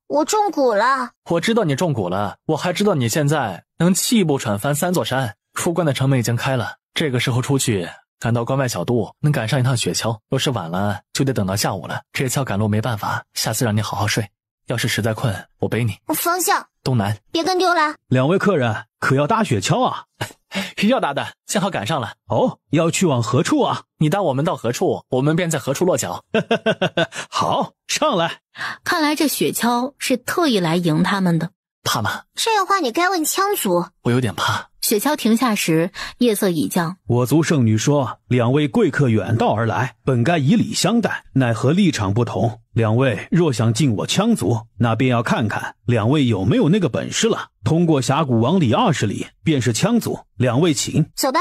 我中蛊了。
我知道你中蛊了，我还知道你现在能气不喘翻三座山。出关的城门已经开了，这个时候出去，赶到关外小渡，能赶上一趟雪橇。若是晚了，就得等到下午了。次橇赶路没办法，下次让你好好睡。要是实在困，我背你。我方向东南，
别跟丢了。
两位客人可要搭雪橇啊。需要大的，幸好赶上了。哦，要去往何处啊？你带我们到何处，我们便在何处落脚。好，
上来。看来这雪橇是特意来迎他们的。怕吗？这话你该问羌族。
我有点怕。
雪橇停下时，夜色已降。
我族圣女说，两位贵客远道而来，本该以礼相待，奈何立场不同。两位若想进我羌族，那便要看看两位有没有那个本事了。通过峡谷往里二十里，便是羌族。两位请走吧。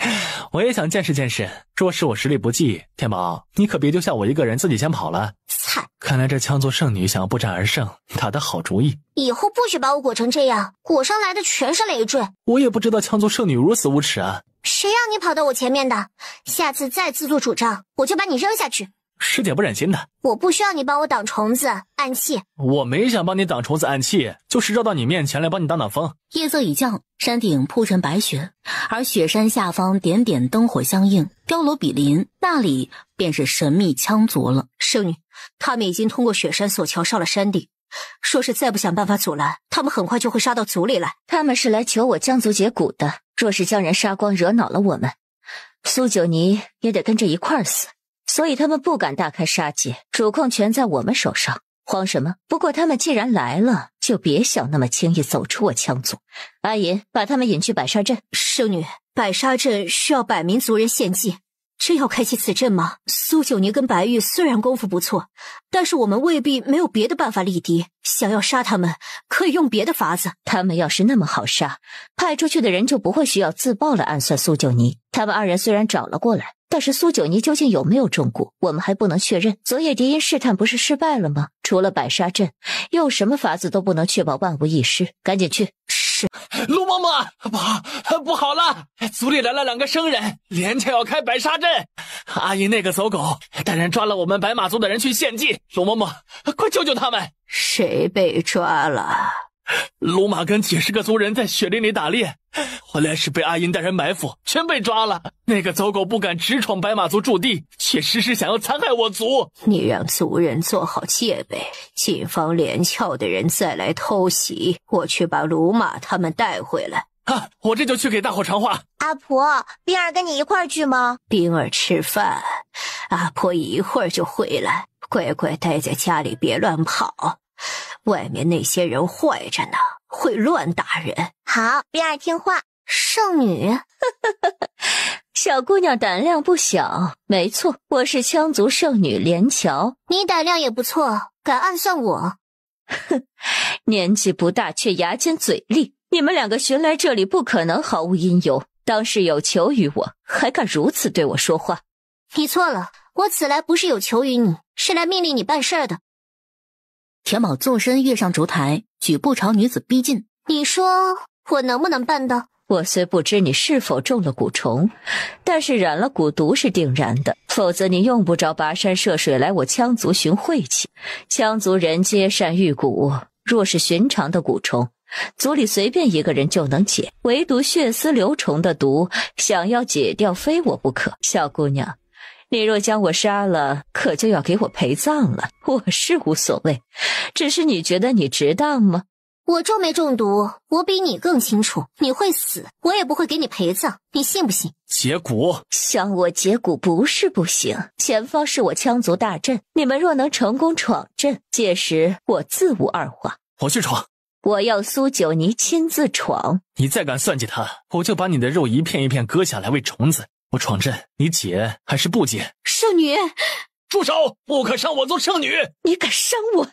我也想见识见识。若是我实力不济，
天宝，你可别丢下我一个人，自己先跑了。看来这羌族圣女想要不战而胜，打的好主意。
以后不许把我裹成这样，裹上来的全是累赘。我也不
知道羌族圣女如此无耻啊！
谁让你跑到我前面的？下次再自作主张，我就把你扔下去。
师姐不忍心的。
我不需要你帮我挡虫子暗器。
我没想帮你挡虫子暗器，就是绕到你面前来帮你挡挡风。
夜色已降，山顶铺成白雪，而雪山下方点点灯火相映。碉楼比邻，那里便是神秘羌族了。圣女，他们已经通过雪山索桥上了山顶。若是再不想办法阻拦，他们很快就会杀到族里来。他们是来求我羌族解蛊的。若是将人杀光，惹恼了我们，苏九尼也得跟着一块儿死。所以他们不敢大开杀戒，主控权在我们手上。慌什么？不过他们既然来了，就别想那么轻易走出我羌族。阿银，把他们引去百沙阵。圣女，百沙阵需要百民族人献祭，真要开启此阵吗？苏九尼跟白玉虽然功夫不错，但是我们未必没有别的办法力敌。想要杀他们，可以用别的法子。他们要是那么好杀，派出去的人就不会需要自爆来暗算苏九尼。他们二人虽然找了过来。但是苏九妮究竟有没有中蛊，我们还不能确认。昨夜敌音试探不是失败了吗？除了百沙阵，又什么法子都不能确保万无一失。赶紧去！是。
陆嬷嬷，不，不好了，族里来了两个生人，连着要开百沙阵。阿姨那个走狗，带人抓了我们白马族的人去献祭。陆嬷嬷，快救救他们！谁
被抓了？
鲁马跟几十个族人在雪林里打猎，回来时被阿银带人埋伏，全被抓了。那个走狗不敢直闯白马族驻地，却时时想要残害我族。
你让族人做好戒备，谨防连翘的人再来偷袭。我去把鲁马他们带回来。啊，我这就
去给大伙传话。
阿婆，冰儿跟你一块儿去吗？冰儿吃饭，阿婆一会儿就回来，乖乖待在家里，别乱跑。外面那些人坏着呢，会乱打人。好，冰儿听话。圣女，小姑娘胆量不小。没错，我是羌族圣女连桥。你胆量也不错，敢暗算我。哼，年纪不大却牙尖嘴利。你们两个寻来这里，不可能毫无因由。当是有求于我，还敢如此对我说话？你错了，我此来不是有求于你，是来命令你办事儿的。田莽纵身跃上烛台，举步朝女子逼近。你说我能不能办到？我虽不知你是否中了蛊虫，但是染了蛊毒是定然的，否则你用不着跋山涉水来我羌族寻晦气。羌族人皆善御蛊，若是寻常的蛊虫，族里随便一个人就能解。唯独血丝流虫的毒，想要解掉，非我不可。小姑娘。你若将我杀了，可就要给我陪葬了。我是无所谓，只是你觉得你值当吗？我中没中毒，我比你更清楚。你会死，我也不会给你陪葬，你信不信？解骨，想我解骨不是不行。前方是我羌族大阵，你们若能成功闯阵，届时我自无二话。我去闯，我要苏九尼亲自闯。
你再敢算计他，我就把你的肉一片一片割下来喂虫子。我闯阵，你解还是不解？圣女，住手！不可伤我做圣女！你敢伤我？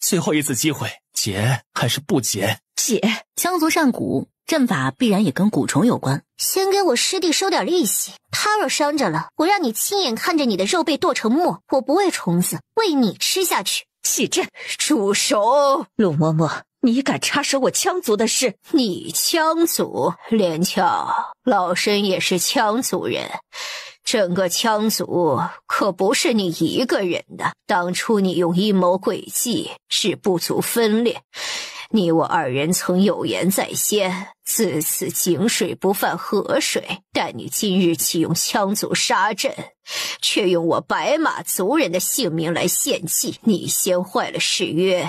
最后一次机会，解还是
不解？解！羌族善古，阵法必然也跟蛊虫有关。先给我师弟收点利息，他若伤着了，我让你亲眼看着你的肉被剁成沫。我不喂虫子，喂你吃下去。起阵！住手！陆嬷嬷。你敢插手我羌族的事？你羌族连翘，老身也是羌族人，整个羌族可不是你一个人的。当初你用阴谋诡计，使部族分裂。你我二人曾有言在先，自此井水不犯河水。但你今日启用羌族杀阵，却用我白马族人的性命来献祭，你先坏了誓约，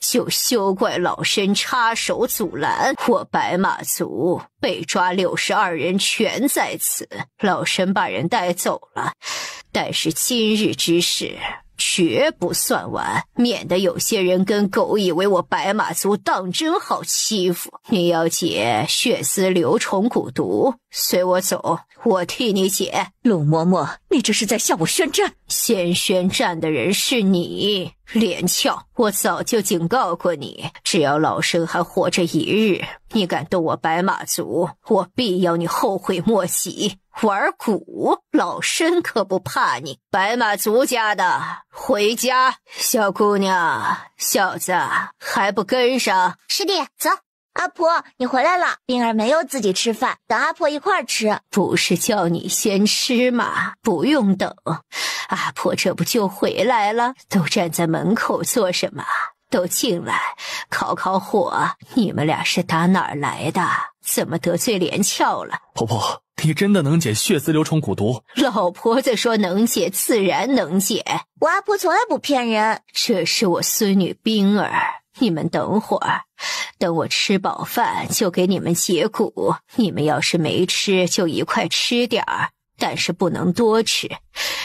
就休怪老身插手阻拦。我白马族被抓六十二人，全在此。老身把人带走了，但是今日之事。绝不算完，免得有些人跟狗以为我白马族当真好欺负。你要解血丝流虫蛊毒，随我走。我替你解，陆嬷嬷，你这是在向我宣战？先宣战的人是你，连翘。我早就警告过你，只要老身还活着一日，你敢动我白马族，我必要你后悔莫及。玩骨？老身可不怕你。白马族家的，回家。小姑娘，小子，还不跟上？师弟，走。阿婆，你回来了。冰儿没有自己吃饭，等阿婆一块儿吃。不是叫你先吃吗？不用等，阿婆这不就回来了？都站在门口做什么？都进来，烤烤火。你们俩是打哪儿来的？怎么得罪连翘了？
婆婆，你真的能解血丝流虫蛊毒？
老婆子说能解，自然能解。我阿婆从来不骗人。这是我孙女冰儿，你们等会儿。等我吃饱饭，就给你们解骨。你们要是没吃，就一块吃点儿，但是不能多吃。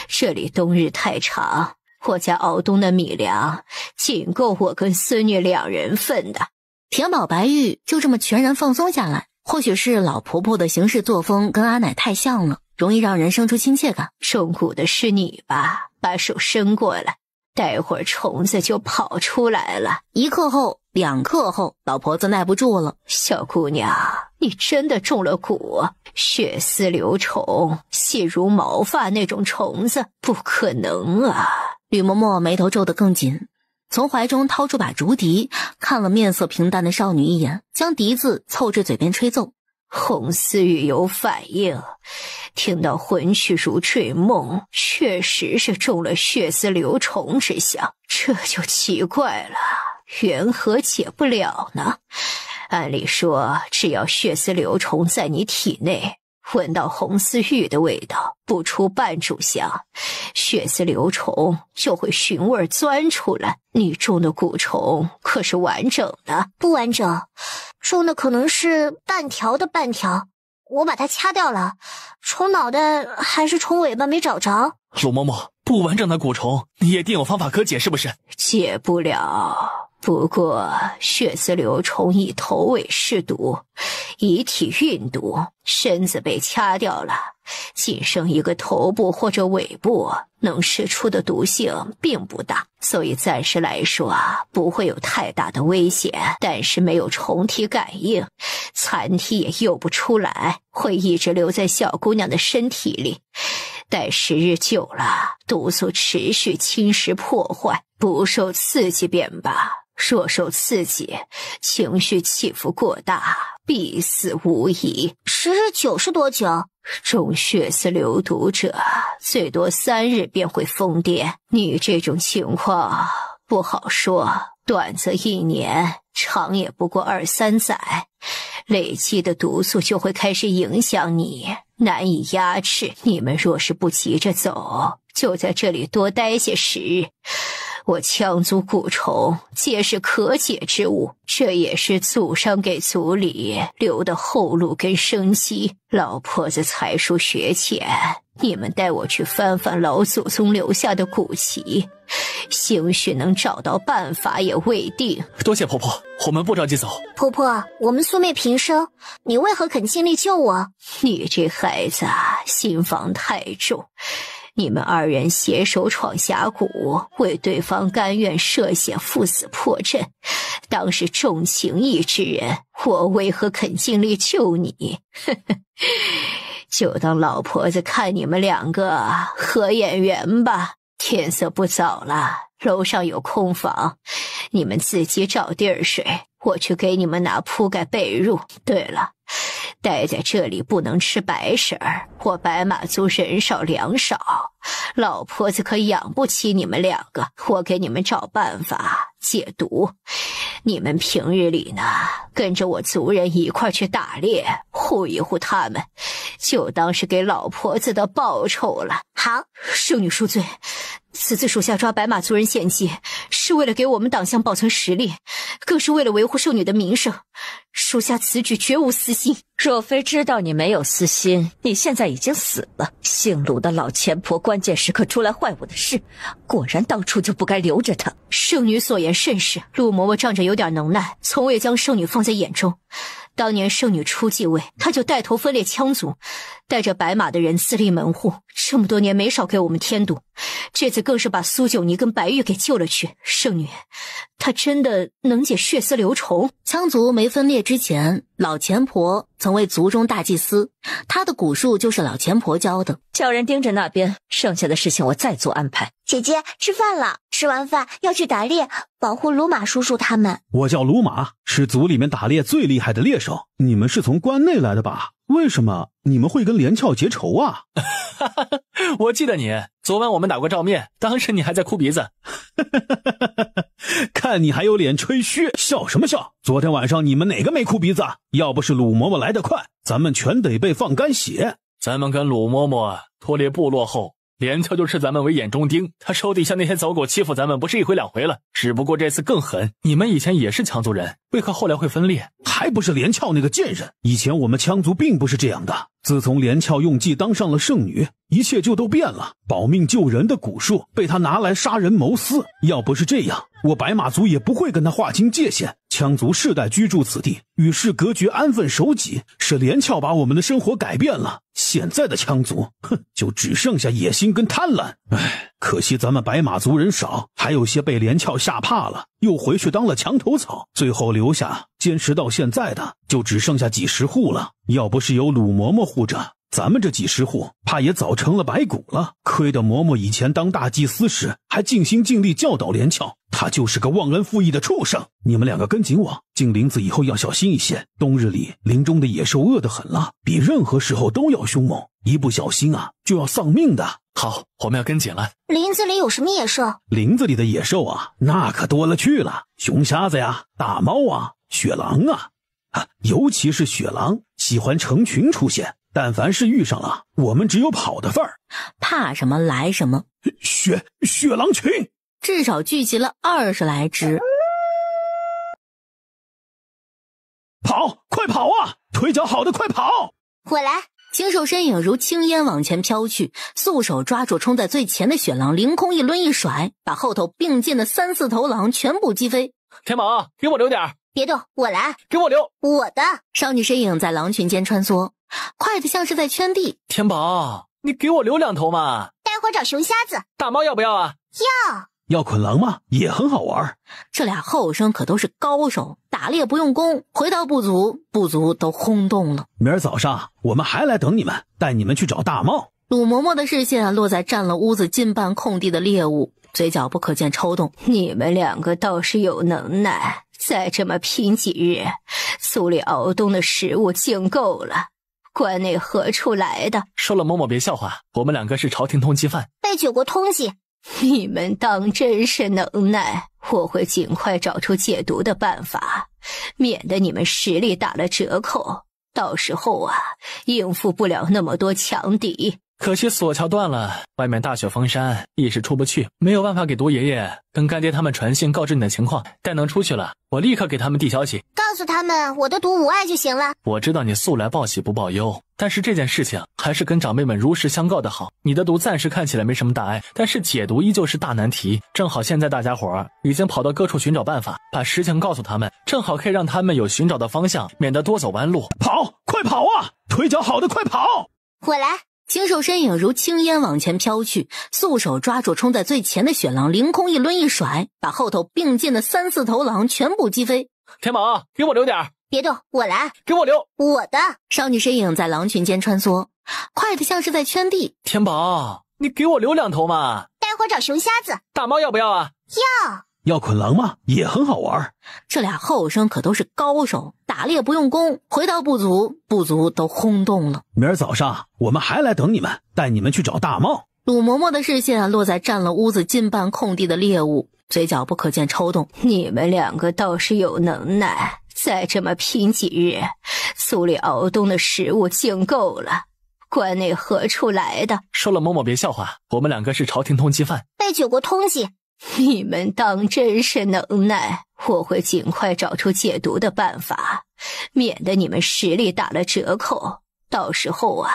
这里冬日太长，我家敖东的米粮仅够我跟孙女两人份的。田宝白玉就这么全然放松下来。或许是老婆婆的行事作风跟阿奶太像了，容易让人生出亲切感。受苦的是你吧？把手伸过来，待会儿虫子就跑出来了。一刻后。两刻后，老婆子耐不住了：“小姑娘，你真的中了蛊，血丝流虫，细如毛发那种虫子，不可能啊！”吕嬷嬷眉头皱得更紧，从怀中掏出把竹笛，看了面色平淡的少女一眼，将笛子凑至嘴边吹奏。洪思玉有反应，听到魂去如坠梦，确实是中了血丝流虫之想，这就奇怪了。缘何解不了呢？按理说，只要血丝流虫在你体内闻到红丝玉的味道，不出半炷香，血丝流虫就会寻味钻出来。你中的蛊虫可是完整的？不完整，中的可能是半条的半条。我把它掐掉了，虫脑袋还是虫尾巴没找着。鲁嬷嬷，不完整的蛊虫
你也定有方法可解，是不是？
解不了。不过，血丝流虫以头尾试毒，遗体运毒，身子被掐掉了，仅剩一个头部或者尾部，能试出的毒性并不大，所以暂时来说不会有太大的危险。但是没有虫体感应，残体也诱不出来，会一直留在小姑娘的身体里。待时日久了，毒素持续侵蚀破坏，不受刺激便罢。若受刺激，情绪起伏过大，必死无疑。十日久是多久？中血丝流毒者，最多三日便会疯癫。你这种情况不好说，短则一年，长也不过二三载，累积的毒素就会开始影响你，难以压制。你们若是不急着走，就在这里多待些时日。我羌族蛊虫皆是可解之物，这也是祖上给族里留的后路跟生机。老婆子才疏学浅，你们带我去翻翻老祖宗留下的古籍，兴许能找到办法也未定。多谢婆婆，我们不着急走。婆婆，我们素昧平生，你为何肯尽力救我？你这孩子心房太重。你们二人携手闯峡谷，为对方甘愿涉险赴死破阵，当是重情义之人。我为何肯尽力救你？呵呵，就当老婆子看你们两个合眼缘吧。天色不早了，楼上有空房，你们自己找地儿睡。我去给你们拿铺盖被褥。对了。待在这里不能吃白食儿，我白马族人少粮少，老婆子可养不起你们两个。我给你们找办法解毒，你们平日里呢跟着我族人一块去打猎，护一护他们，就当是给老婆子的报酬了。好，圣女恕罪。此次属下抓白马族人献祭，是为了给我们党项保存实力，更是为了维护圣女的名声。属下此举绝无私心。若非知道你没有私心，你现在已经死了。姓鲁的老钱婆关键时刻出来坏我的事，果然当初就不该留着她。圣女所言甚是，陆嬷嬷仗着有点能耐，从未将圣女放在眼中。当年圣女初继位，他就带头分裂羌族，带着白马的人自立门户，这么多年没少给我们添堵。这次更是把苏九尼跟白玉给救了去。圣女，她真的能解血丝流虫？羌族没分裂之前，老钱婆曾为族中大祭司，她的蛊术就是老钱婆教的。叫人盯着那边，剩下的事情我再做安排。姐姐，吃饭了。吃完饭要去打猎，保护鲁马叔叔他们。
我叫鲁马，是族里面打猎最厉害的猎手。你们是从关内来的吧？为什么你们会跟连翘结仇啊？我记得你，昨晚
我们打过照面，当时你还在哭鼻
子。看你还有脸吹嘘，笑什么笑？昨天晚上你们哪个没哭鼻子？要不是鲁嬷嬷来得快，咱们全得被放干血。咱们跟鲁
嬷嬷脱离部落后。连翘就视咱们为眼中钉，他手底下那些走狗欺负咱们不是一回两回了，只不过这次更狠。你们
以前也是羌族人，为何后来会分裂？还不是连翘那个贱人？以前我们羌族并不是这样的，自从连翘用计当上了圣女，一切就都变了。保命救人的蛊术被他拿来杀人谋私，要不是这样。我白马族也不会跟他划清界限。羌族世代居住此地，与世隔绝，安分守己，是连翘把我们的生活改变了。现在的羌族，哼，就只剩下野心跟贪婪。唉，可惜咱们白马族人少，还有些被连翘吓怕了，又回去当了墙头草。最后留下坚持到现在的，就只剩下几十户了。要不是有鲁嬷嬷护着。咱们这几十户，怕也早成了白骨了。亏得嬷嬷以前当大祭司时，还尽心尽力教导连翘，他就是个忘恩负义的畜生。你们两个跟紧我，进林子以后要小心一些。冬日里林中的野兽饿得很了，比任何时候都要凶猛，一不小心啊就要丧命的。好，我们要跟紧了。
林子里有什么野兽？
林子里的野兽啊，那可多了去了，熊瞎子呀，大猫啊，雪狼啊，啊，尤其是雪狼，喜欢成群出现。但凡是遇上了，我们只有跑的份儿。
怕什么来什么，雪雪狼群，至少聚集了二十来只。
跑，快跑啊！腿脚好的快跑！
我来，青瘦身影如青烟往前飘去，素手抓住冲在最前的雪狼，凌空一抡一甩，把后头并进的三四头狼全部击飞。天宝，给我留点儿。别动，我来。给我留我的。少女身影在狼群间穿梭。快子像是在圈地。天宝，你给我留两头嘛。待会找熊瞎子，大猫要不要啊？要。要捆狼吗？也很好玩。这俩后生可都是高手，打猎不用弓，回到部族，部族都轰动了。
明儿早上我们还来等你们，带你们去找大猫。
鲁嬷嬷的视线落在占了屋子近半空地的猎物，嘴角不可见抽动。你们两个倒是有能耐，再这么拼几日，族里熬冬的食物尽够了。关内何处来的？说
了，嬷嬷别笑话，我们两个是朝廷通缉犯，
被举过通缉。你们当真是能耐！我会尽快找出解毒的办法，免得你们实力打了折扣，到时候啊，应付不了那么多强敌。
可惜索桥断了，外面大雪封山，一时出不去，没有办法给毒爷爷跟干爹他们传信告知你的情况。待能出去了，我立刻给他们递消息，
告诉他们我的毒无碍就行了。
我知道你素来报喜不报忧，但是这件事情还是跟长辈们如实相告的好。你的毒暂时看起来没什么大碍，但是解毒依旧是大难题。正好现在大家伙儿已经跑到各处寻找办法，把实情告诉他们，正好可以让他们有寻找的方向，免得多走弯路。
跑，快跑啊！腿脚好的快跑，
我来。行瘦身影如青烟往前飘去，素手抓住冲在最前的雪狼，凌空一抡一甩，把后头并进的三四头狼全部击飞。天宝，给我留点儿！别动，我来。给我留我的。少女身影在狼群间穿梭，快的像是在圈地。
天宝，你给我留两头嘛。
待会儿找熊瞎子，大猫要不要啊？要。要捆狼吗？也很好玩。这俩后生可都是高手，打猎不用功，回到部族，部族都轰动了。
明儿早上我们还来等你们，带你们去找大帽。
鲁嬷嬷的视线落在占了屋子近半空地的猎物，嘴角不可见抽动。你们两个倒是有能耐，再这么拼几日，族里熬冬的食物尽够了。关内何处来的？
说了嬷嬷别笑话，我们两个是朝廷
通缉犯，被九国通缉。你们当真是能耐！我会尽快找出解毒的办法，免得你们实力打了折扣，到时候啊，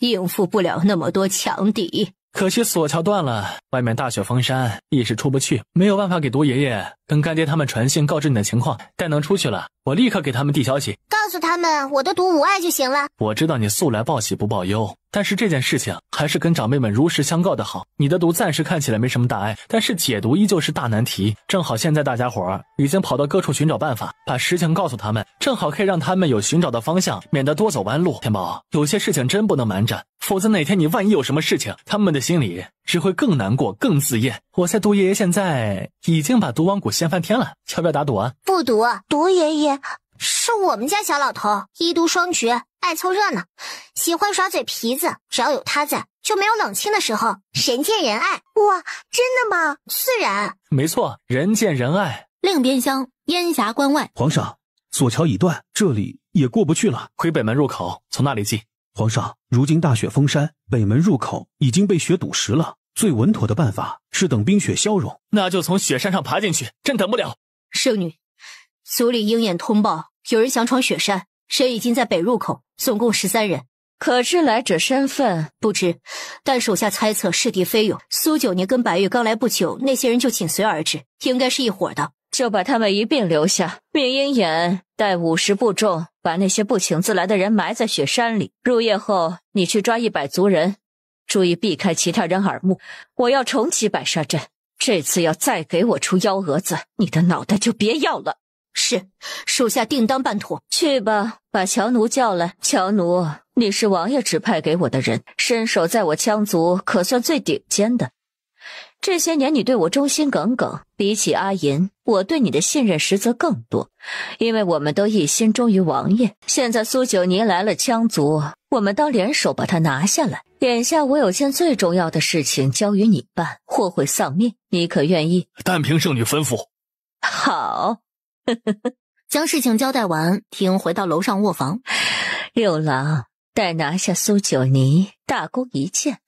应付不了那么多强敌。
可惜索桥断了，外面大雪封山，一时出不去，没有办法给毒爷爷跟干爹他们传信，告知你的情况。待能出去了，我立刻给他们递消息，
告诉他们我的毒无碍就行了。
我知道你素来报喜不报忧。但是这件事情还是跟长辈们如实相告的好。你的毒暂时看起来没什么大碍，但是解毒依旧是大难题。正好现在大家伙儿已经跑到各处寻找办法，把事情告诉他们，正好可以让他们有寻找的方向，免得多走弯路。天宝，有些事情真不能瞒着，否则哪天你万一有什么事情，他们的心里只会更难过、更自厌。我猜毒爷爷现在已经把毒王谷掀翻天了，要不要打赌啊？
不赌，毒爷爷。是我们家小老头，一毒双绝，爱凑热闹，喜欢耍嘴皮子。只要有他在，就没有冷清的时候，人见人爱。哇，真的吗？自然，
没错，人见人爱。
另边厢，烟霞关外，
皇上，索桥已断，这里也过不去了。回北门入口，从那里进。皇上，如今大雪封山，北门入口已经被雪堵实了。最稳妥的办法是等冰雪消融，
那就从雪山上爬进去。朕等不了。
圣女，族里鹰眼通报。有人想闯雪山，谁已经在北入口，总共十三人。可知来者身份不知，但属下猜测是敌非友。苏九年跟白玉刚来不久，那些人就紧随而至，应该是一伙的。就把他们一并留下。命鹰眼带五十步众，把那些不请自来的人埋在雪山里。入夜后，你去抓一百族人，注意避开其他人耳目。我要重启百煞阵，这次要再给我出幺蛾子，你的脑袋就别要了。是，属下定当办妥。去吧，把乔奴叫来。乔奴，你是王爷指派给我的人，身手在我羌族可算最顶尖的。这些年你对我忠心耿耿，比起阿银，我对你的信任实则更多，因为我们都一心忠于王爷。现在苏九尼来了羌族，我们当联手把他拿下来。眼下我有件最重要的事情交于你办，或会丧命，你可愿意？
但凭圣女吩咐。
好。将事情交代完，听回到楼上卧房。六郎，待拿下苏九尼，大功一件，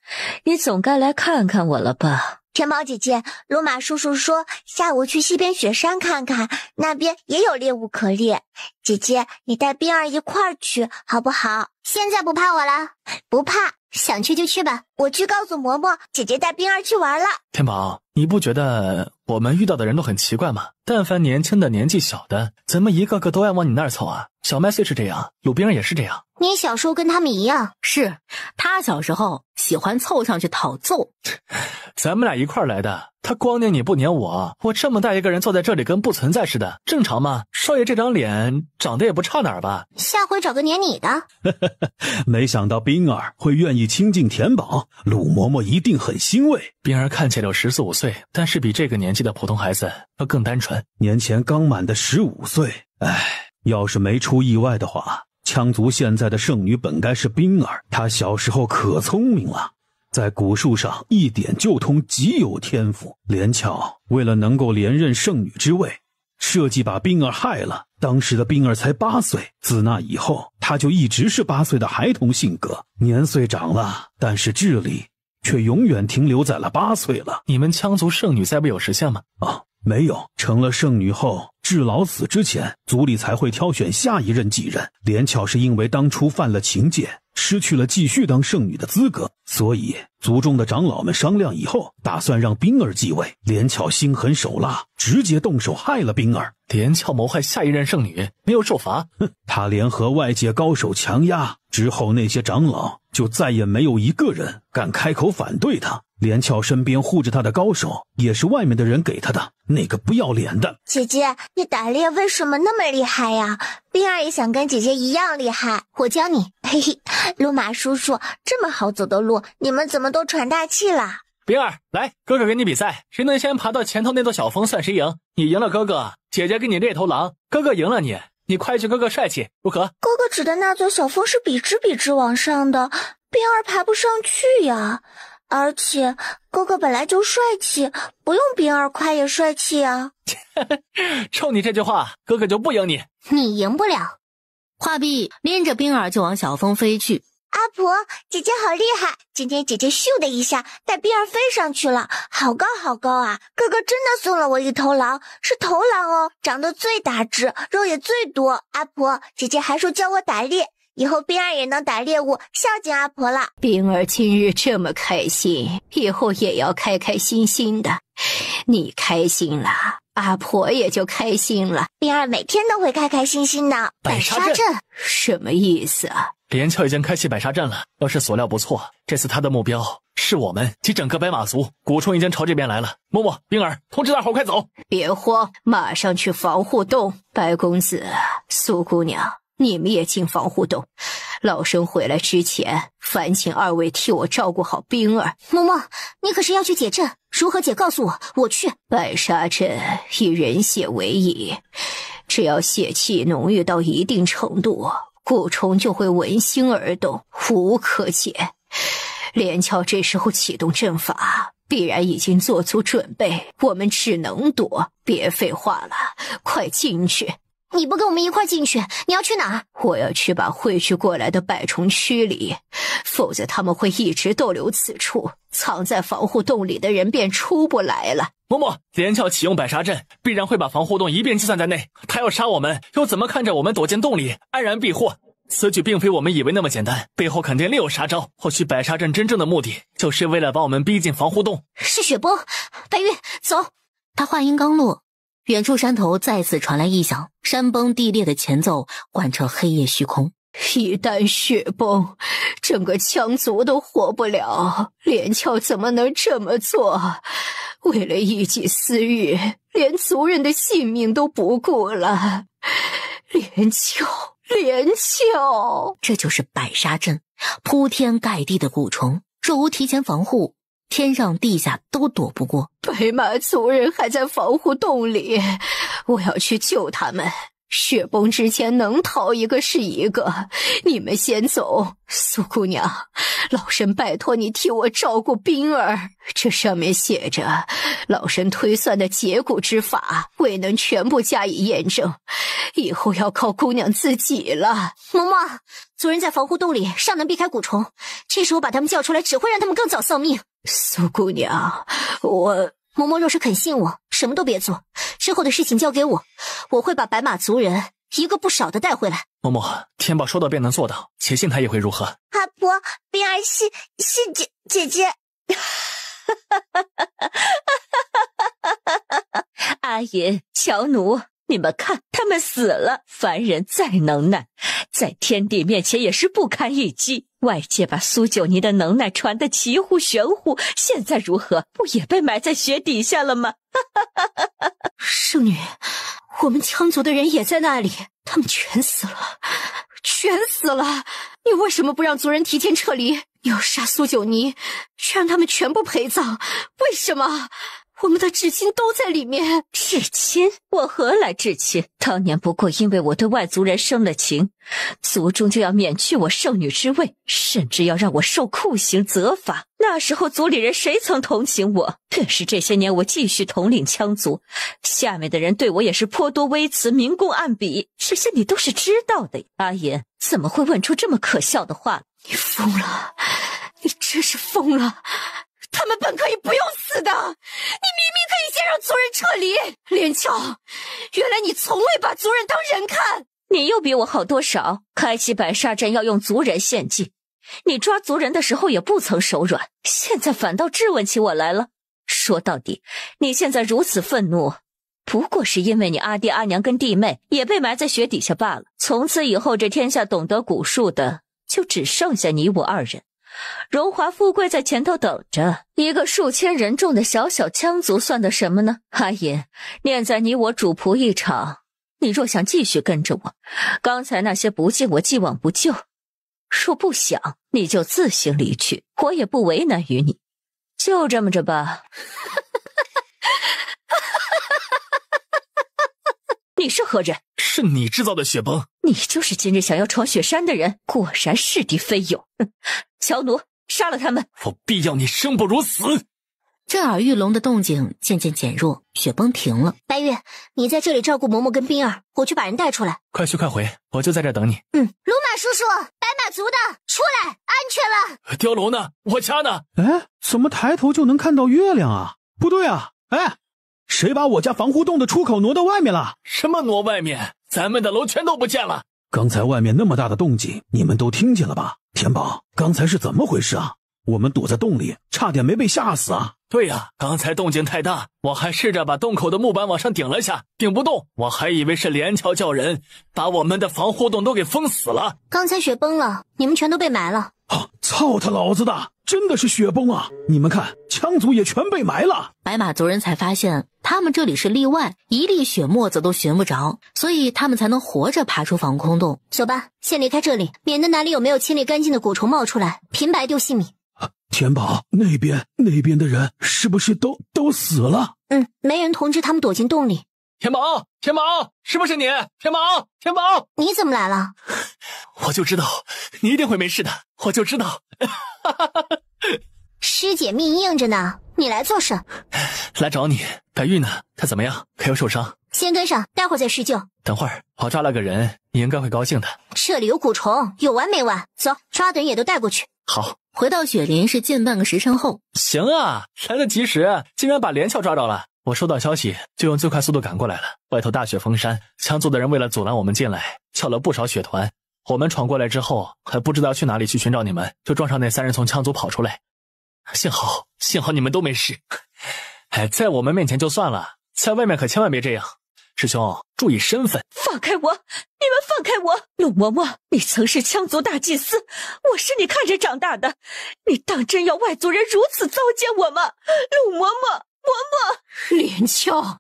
你总该来看看我了吧？天猫姐姐，罗马叔叔说下午去西边雪山看看，那边也有猎物可猎。姐姐，你带冰儿一块儿去好不好？现在不怕我了？不怕。想去就去吧，我去告诉嬷嬷姐姐带冰儿去玩了。
天宝，你不觉得我们遇到的人都很奇怪吗？但凡年轻的、年纪小的，怎么一个个都爱往你那儿凑啊？小麦穗是这样，鲁冰儿也是这样。
你小时候跟他们一样，是他小时候喜欢凑上去讨揍。
咱们俩一块儿来的，他光撵你不撵我，我这么大一个人坐在这里跟不存在似的，正常
吗？少爷这张脸长得也不差哪儿吧？
下回找个撵你的。
没想到冰儿会愿意亲近田宝，鲁嬷嬷一定很欣慰。冰儿看起来有十四五岁，但是比这个年纪的普通孩子要更单纯。年前刚满的十五岁，哎，要是没出意外的话。羌族现在的圣女本该是冰儿，她小时候可聪明了，在古树上一点就通，极有天赋。连巧为了能够连任圣女之位，设计把冰儿害了。当时的冰儿才八岁，自那以后，她就一直是八岁的孩童性格。年岁长了，但是智力却永远停留在了八岁了。你们羌族圣女再不有实现吗？啊？没有成了圣女后，至老死之前，族里才会挑选下一任继任。连巧是因为当初犯了情戒，失去了继续当圣女的资格，所以族中的长老们商量以后，打算让冰儿继位。连巧心狠手辣，直接动手害了冰儿。连巧谋害下一任圣女，没有受罚。哼，他联合外界高手强压之后，那些长老就再也没有一个人敢开口反对他。连翘身边护着他的高手，也是外面的人给他的。那个不要脸的
姐姐，你打猎为什么那么厉害呀？冰儿也想跟姐姐一样厉害，我教你。嘿嘿，路马叔叔，这么好走的路，你们怎么都喘大气了？
冰儿来，哥哥给你比赛，谁能先爬到前头那座小峰，算谁赢。你赢了哥哥，姐姐跟你猎头狼；哥哥赢了你，你快去哥哥帅气，如何？
哥哥指的那座小峰是笔直笔直往上的，冰儿爬不上去呀。而且哥哥本来就帅气，不用冰儿夸也帅气啊！哈，
冲你这句话，
哥哥就不赢你。你赢不了。画壁拎着冰儿就往小峰飞去。阿婆，姐姐好厉害！今天姐姐咻的一下带冰儿飞上去了，好高好高啊！哥哥真的送了我一头狼，是头狼哦，长得最大只，肉也最多。阿婆，姐姐还说教我打猎。以后冰儿也能打猎物孝敬阿婆了。冰儿今日这么开心，以后也要开开心心的。你开心了，阿婆也就开心了。冰儿每天都会开开心心的。百沙阵什么意思？
连翘已经开启百沙阵了。要是所料不错，这次他的目标是我们及整个白马族。古冲已经朝这边来了。摸摸，冰儿，
通知大伙快走！别慌，马上去防护洞。白公子，苏姑娘。你们也进防护洞。老生回来之前，烦请二位替我照顾好冰儿。嬷嬷，你可是要去解阵，如何解？告诉我，我去。白沙阵以人血为引，只要血气浓郁到一定程度，蛊虫就会闻腥而动，无可解。连翘这时候启动阵法，必然已经做足准备，我们只能躲。别废话了，快进去。你不跟我们一块进去？你要去哪儿？我要去把汇聚过来的百虫驱离，否则他们会一直逗留此处，藏在防护洞里的人便出不来了。嬷
嬷，连翘启用百杀阵，必然会把防护洞一并计算在内。他要杀我们，又怎么看着我们躲进洞里安然避祸？此举并非我们以为那么简单，背后肯定另有杀招。或许百杀阵真正的目的，就是为了把我们逼进防护洞。
是雪崩，白玉，走。他话音刚落，远处山头再次传来异响。山崩地裂的前奏，贯彻黑夜虚空。一旦雪崩，整个羌族都活不了。连翘怎么能这么做？为了一己私欲，连族人的性命都不顾了。连翘，连翘，这就是百杀阵，铺天盖地的蛊虫。若无提前防护。天上地下都躲不过。白马族人还在防护洞里，我要去救他们。雪崩之前能逃一个是一个。你们先走，苏姑娘，老身拜托你替我照顾冰儿。这上面写着，老身推算的解蛊之法未能全部加以验证，以后要靠姑娘自己了。萌萌，族人在防护洞里尚能避开蛊虫，这时候把他们叫出来，只会让他们更早丧命。苏姑娘，我嬷嬷若是肯信我，什么都别做，之后的事情交给我，我会把白马族人一个不少的带回来。
嬷嬷，天宝说到便能做到，且信他也会如何？
阿婆，冰儿信信姐姐姐。阿银、乔奴，你们看，他们死了。凡人再能耐，在天帝面前也是不堪一击。外界把苏九尼的能耐传得奇乎玄乎，现在如何？不也被埋在雪底下了吗？圣 女，我们羌族的人也在那里，他们全死了，全死了！你为什么不让族人提前撤离？要杀苏九尼，却让他们全部陪葬，为什么？我们的至亲都在里面。至亲，我何来至亲？当年不过因为我对外族人生了情，族中就要免去我圣女之位，甚至要让我受酷刑责罚。那时候族里人谁曾同情我？便是这些年我继续统领羌族，下面的人对我也是颇多微词，明公暗比。这些你都是知道的。阿银怎么会问出这么可笑的话？你疯了！你真是疯了！他们本可以不用死的，你明明可以先让族人撤离。连翘，原来你从未把族人当人看。你又比我好多少？开启百煞阵要用族人献祭，你抓族人的时候也不曾手软，现在反倒质问起我来了。说到底，你现在如此愤怒，不过是因为你阿爹阿娘跟弟妹也被埋在雪底下罢了。从此以后，这天下懂得蛊术的就只剩下你我二人。荣华富贵在前头等着，一个数千人众的小小羌族算得什么呢？阿银，念在你我主仆一场，你若想继续跟着我，刚才那些不敬我既往不咎；若不想，你就自行离去，我也不为难于你。就这么着吧。你是何人？
是你制造的雪崩？
你就是今日想要闯雪山的人。果然是敌非友。哼乔奴，杀了他们！我
必要你生不如死！
震耳欲聋的动静渐渐减弱，雪崩停了。白月，你在这里照顾嬷嬷跟冰儿，我去把人带出来。快去快回，我就在这等你。嗯，鲁马叔叔，白马族的，出来，安全
了。碉楼呢？我家呢？
哎，怎么抬头就能看到月亮啊？不对啊！哎，谁把我家防护洞的出口挪到外面了？什么挪外面？咱们的楼全都不见了。刚才外面那么大的动静，你们都听见了吧？天宝，刚才是怎么回事啊？我们躲在洞里，差点没被吓死啊！
对呀，刚才动静太大，我还试着把洞口的木板往上顶了下，顶不动。我还以为是连桥叫人把我们的防护洞都给封死了。
刚才雪崩了，你们全都被埋
了。啊，操他老子的！真的是雪崩啊！你们看，羌族也全被埋了。
白马族人才发现，他们这里是例外，一粒雪沫子都寻不着，所以他们才能活着爬出防空洞。走吧，先离开这里，免得哪里有没有清理干净的蛊虫冒出来，平白丢性命。
天宝，那边，那边的人是不是都都死了？
嗯，没人通知他们躲进洞里。天宝，天宝，是不是你？天宝，天宝，你怎么来了？我就知道你一定会没事的，我就知道。师姐命硬着呢，你来做甚？
来找你。白玉呢？他怎么样？可有受伤？
先跟上，待会儿再施救。
等会儿，我抓了个人，你应该会高兴的。
这里有蛊虫，有完没完？走，抓的人也都带过去。
好，回
到雪林是近半个时辰后。
行啊，来得及时，竟然把连翘抓着了。我收到消息，就用最快速度赶过来了。外头大雪封山，羌族的人为了阻拦我们进来，撬了不少雪团。我们闯过来之后，还不知道去哪里去寻找你们，就撞上那三人从羌族跑出来。幸好，幸好你们都没事。在我们面前就算了，在外面可千万别这样。师兄，注意身份。
放开我！你们放开我！陆嬷嬷，你曾是羌族大祭司，我是你看着长大的，你当真要外族人如此糟践我吗？陆嬷嬷。嬷嬷，连翘，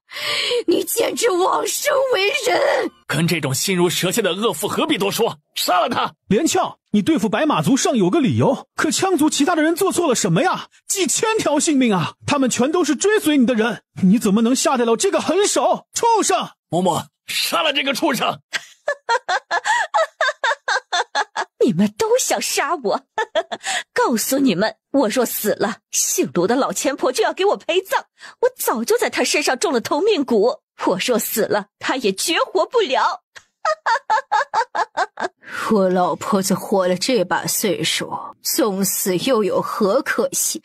你简直枉生为人！
跟这种心如蛇蝎的恶妇何必多说？杀了他！
连翘，你对付白马族尚有个理由，可羌族其他的人做错了什么呀？几千条性命啊！他们全都是追随你的人，你怎么能下得了这个狠手？畜生！嬷嬷，
杀了这个畜生！哈哈哈哈。你们都想杀我，告诉你们，我若死了，姓卢的老千婆就要给我陪葬。我早就在他身上中了投命蛊，我若死了，他也绝活不了。我 老婆子活了这把岁数，送死又有何可惜？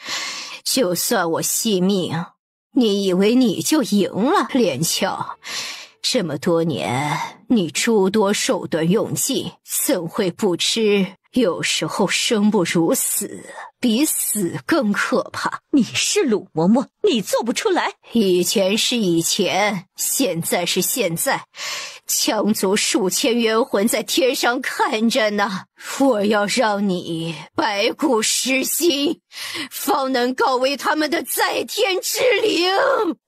就算我惜命，你以为你就赢了，连翘？这么多年，你诸多手段用尽，怎会不知有时候生不如死？比死更可怕。你是鲁嬷嬷，你做不出来。以前是以前，现在是现在。羌族数千冤魂在天上看着呢，我要让你白骨失心，方能告慰他们的在天之灵。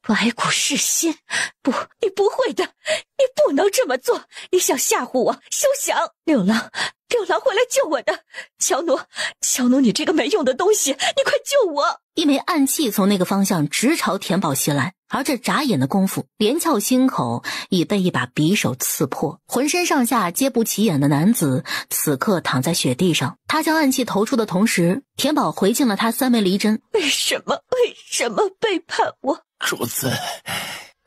白骨失心？不，你不会的，你不能这么做。你想吓唬我，休想！六郎，六郎会来救我的。乔奴，乔奴，你这个没用！的东西，你快救我！一枚暗器从那个方向直朝田宝袭来，而这眨眼的功夫，连翘心口已被一把匕首刺破，浑身上下皆不起眼的男子此刻躺在雪地上。他将暗器投出的同时，田宝回敬了他三枚离针。为什么？为什么背叛我？
主子，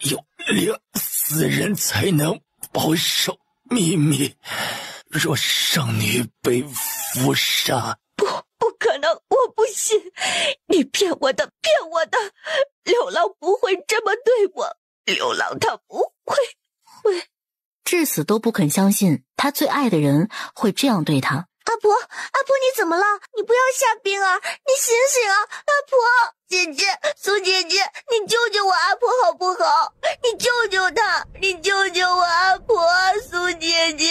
有两死人才能保守秘密，若圣女被伏杀。
那我不信，你骗我的，骗我的！六郎不会这么对我，六郎他不会会，至死都不肯相信他最爱的人会这样对他。阿婆，阿婆你怎么了？你不要吓冰儿，你醒醒啊，阿婆！姐姐，苏姐姐，你救救我阿婆好不好？你救救她，你救救我阿婆，苏姐姐。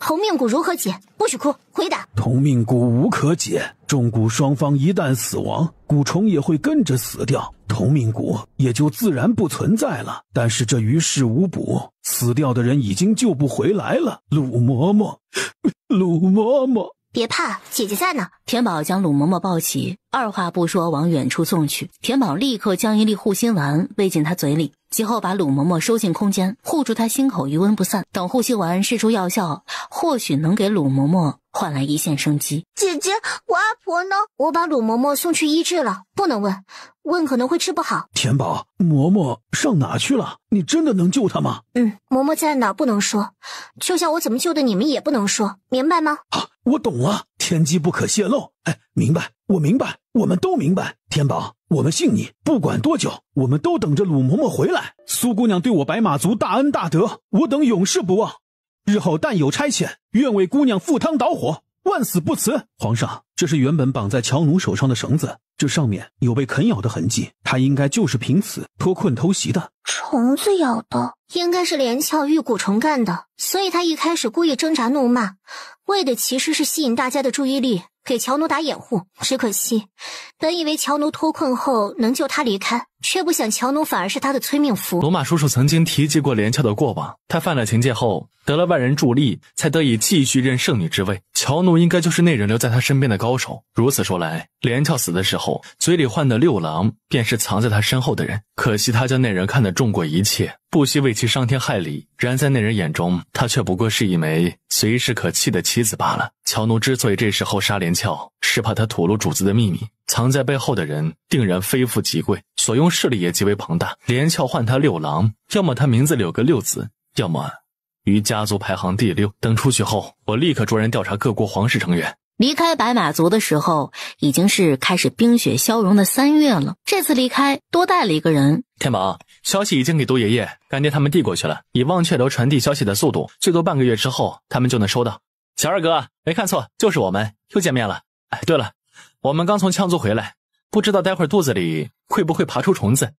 同命蛊如何解？不许哭，回答。
同命蛊无可解，中蛊双方一旦死亡，蛊虫也会跟着死掉，同命蛊也就自然不存在了。但是这于事无补，死掉的人已经救不回来了。鲁嬷嬷，
鲁嬷嬷。别怕，姐姐在呢。田宝将鲁嬷嬷抱起，二话不说往远处送去。田宝立刻将一粒护心丸喂进她嘴里，其后把鲁嬷嬷收进空间，护住她心口余温不散。等护心丸试出药效，或许能给鲁嬷嬷换来一线生机。姐姐，我阿婆呢？我把鲁嬷嬷送去医治了，不能问，问可能会治不好。
田宝，嬷嬷上哪去了？你真的能救她吗？
嗯，嬷嬷在哪不能说，就像我怎么救的你们也不能说明白吗？啊。我
懂了，天机不可泄露。哎，明白，我明白，我们都明白。天宝，我们信你。不管多久，我们都等着鲁嬷嬷回来。苏姑娘对我白马族大恩大德，我等永世不忘。日后但有差遣，愿为姑娘赴汤蹈火。万死不辞，皇上，这是原本绑在乔奴手上的绳子，这上面有被啃咬的痕迹，他应该就是凭此脱困偷袭的。
虫子咬的，应该是连翘玉骨虫干的，所以他一开始故意挣扎怒骂，为的其实是吸引大家的注意力，给乔奴打掩护。只可惜，本以为乔奴脱困后能救他离开。却不想乔奴反而是他的催命符。罗
马叔叔曾经提及过连翘的过往，他犯了情戒后，得了万人助力，才得以继续任圣女之位。乔奴应该就是那人留在他身边的高手。如此说来，连翘死的时候，嘴里唤的六郎便是藏在他身后的人。可惜他将那人看得重过一切，不惜为其伤天害理。然在那人眼中，他却不过是一枚随时可弃的棋子罢了。乔奴之所以这时候杀连翘，是怕他吐露主子的秘密。藏在背后的人定然非富即贵，所用势力也极为庞大。连翘唤他六郎，要么他名字里有个六字，要么于家族排行第六。等出去后，我立刻着人调查各国皇室成员。
离开白马族的时候，已经是开始冰雪消融的三月了。这次离开，多带了一个人。
天宝，消息已经给杜爷爷、干爹他们递过去了。以忘却楼传递消息的速度，最多半个月之后，他们就能收到。小二哥，没看错，就是我们又见面了。哎，对了。我们刚从羌族回来，不知道待会儿肚子里会不会爬出虫子。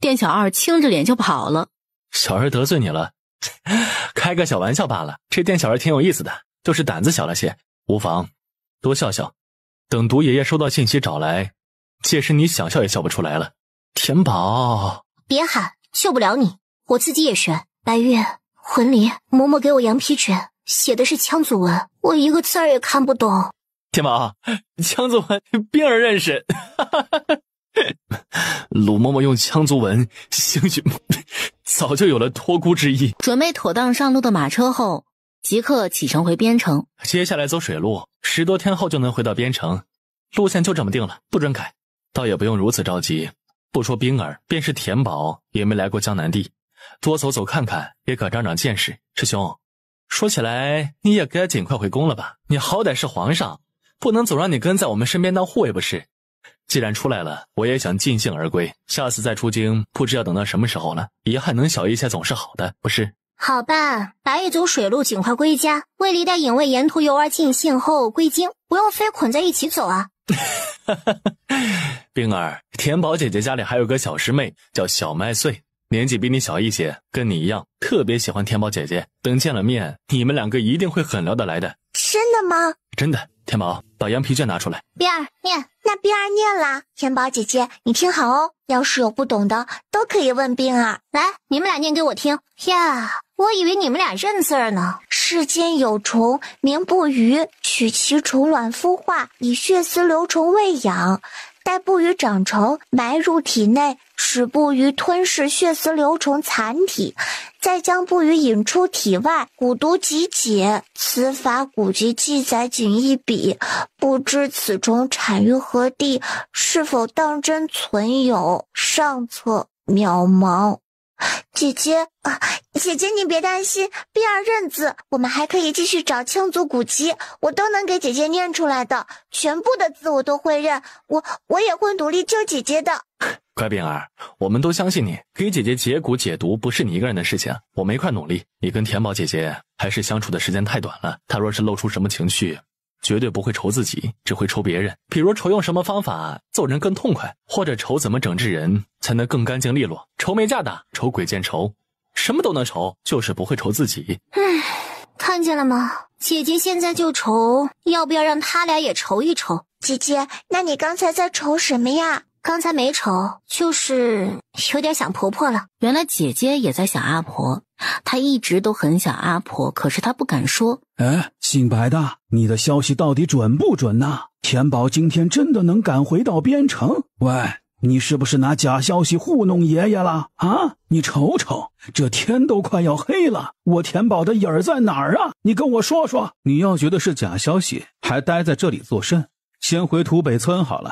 店小二青着脸就跑了。
小二得罪你了，开个小玩笑罢了。这店小二挺有意思的，就是胆子小了些，无妨，多笑笑。等毒爷爷收到信息找来，届时你想笑也笑不出来了。田宝，
别喊，救不了你，我自己也悬。白玉魂灵，嬷嬷给我羊皮卷，写的是羌族文，我一个字儿也看不懂。
田宝，羌 族文，冰儿认识。鲁嬷嬷用羌族文，兴许早就有了托孤之意。
准备妥当，上路的马车后即刻启程回边城。
接下来走水路，十多天后就能回到边城。路线就这么定了，不准改。倒也不用如此着急。不说冰儿，便是田宝，也没来过江南地，多走走看看，也可长长见识。师兄，说起来你也该尽快回宫了吧？你好歹是皇上。不能总让你跟在我们身边当护卫不是。既然出来了，我也想尽兴而归。下次再出京，不知要等到什么时候了。遗憾能小一些，总是好的，不是？
好吧，白玉走水路，尽快归家。魏离带影卫沿途游玩尽兴后归京，不用非捆在一起走啊。哈哈哈
哈哈。冰儿，田宝姐姐家里还有个小师妹，叫小麦穗，年纪比你小一些，跟你一样，特别喜欢田宝姐姐。等见了面，你们两个一定会很聊得来的。
真的吗？
真的，天宝，把羊皮卷拿出来。
冰儿念，那冰儿念啦。天宝姐姐，你听好哦，要是有不懂的，都可以问冰儿。来，你们俩念给我听呀！我以为你们俩认字呢。世间有虫名不鱼，取其虫卵孵化，以血丝流虫喂养，待不鱼长成，埋入体内。使不鱼吞噬血丝流虫残体，再将不鱼引出体外，蛊毒即解。此法古籍记载仅一笔，不知此虫产于何地，是否当真存有？上策渺茫。姐姐啊，姐姐你别担心，碧儿认字，我们还可以继续找羌族古籍，我都能给姐姐念出来的，全部的字我都会认，我我也会努力救姐姐的。
乖冰儿，我们都相信你。给姐姐解蛊解毒不是你一个人的事情，我们一块努力。你跟田宝姐姐还是相处的时间太短了。她若是露出什么情绪，绝对不会愁自己，只会愁别人。比如愁用什么方法揍人更痛快，或者愁怎么整治人才能更干净利落。愁没架的愁鬼见愁，什么都能愁，就是不会愁自己。
唉，看见了吗？姐姐现在就愁要不要让他俩也愁一愁。姐姐，那你刚才在愁什么呀？刚才没愁，就是有点想婆婆了。原来姐姐也在想阿婆，她一直都很想阿婆，可是她不敢说。
哎，姓白的，你的消息到底准不准呢？田宝今天真的能赶回到边城？喂，你是不是拿假消息糊弄爷爷了啊？你瞅瞅，这天都快要黑了，我田宝的影儿在哪儿啊？你跟我说说，你要觉得是假消息，还待在这里作甚？先回土北村好了。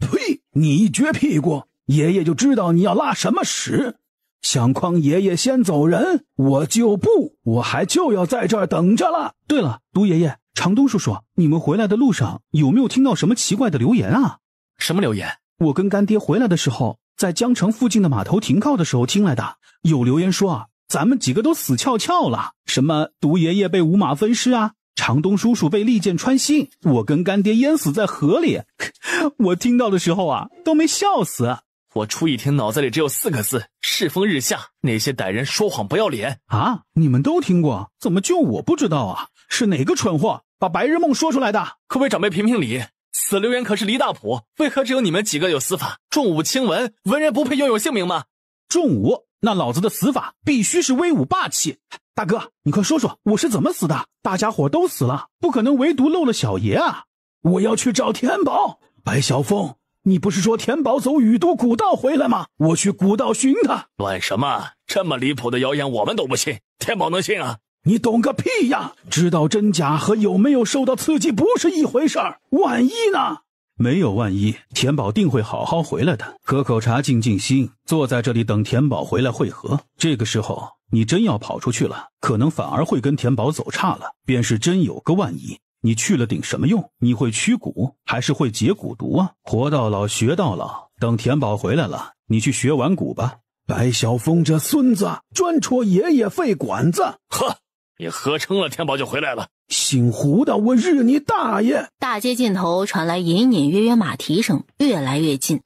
呸！你一撅屁股，爷爷就知道你要拉什么屎。想诓爷爷先走人，我就不，我还就要在这儿等着了。对了，毒爷爷、长东叔叔，你们回来的路上有没有听到什么奇怪的留言啊？什么留言？我跟干爹回来的时候，在江城附近的码头停靠的时候听来的。有留言说啊，咱们几个都死翘翘了，什么毒爷爷被五马分尸啊。长东叔叔被利剑穿心，我跟干爹淹死在河里。我听到的时候啊，都没笑死。我初一听脑子里只有四个字：世风日下。那些歹人说谎不要脸啊！你们都听过，怎么就我不知道啊？是哪个蠢货把白日梦说出来的？
可为长辈评评理，死留言可是离大谱。为何只有你们几个有死法？
重武轻文，文人不配拥有姓名吗？重武，那老子的死法必须是威武霸气。大哥，你快说说我是怎么死的？大家伙都死了，不可能唯独漏了小爷啊！我要去找田宝。白小峰，你不是说田宝走雨都古道回来吗？我去古道寻他。
乱什么？这么离谱的谣言，我们
都不信，田宝能信啊？你懂个屁呀！知道真假和有没有受到刺激不是一回事儿。万一呢？没有万一，田宝定会好好回来的。喝口茶，静静心，坐在这里等田宝回来会合。这个时候。你真要跑出去了，可能反而会跟田宝走差了。便是真有个万一，你去了顶什么用？你会驱蛊，还是会解蛊毒啊？活到老，学到老。等田宝回来了，你去学玩蛊吧。白晓峰这孙子，专戳爷爷肺管子。呵，你喝撑了，田宝就回来了。姓胡的，我日你大爷！
大街尽头传来隐隐约约马蹄声，越来越近。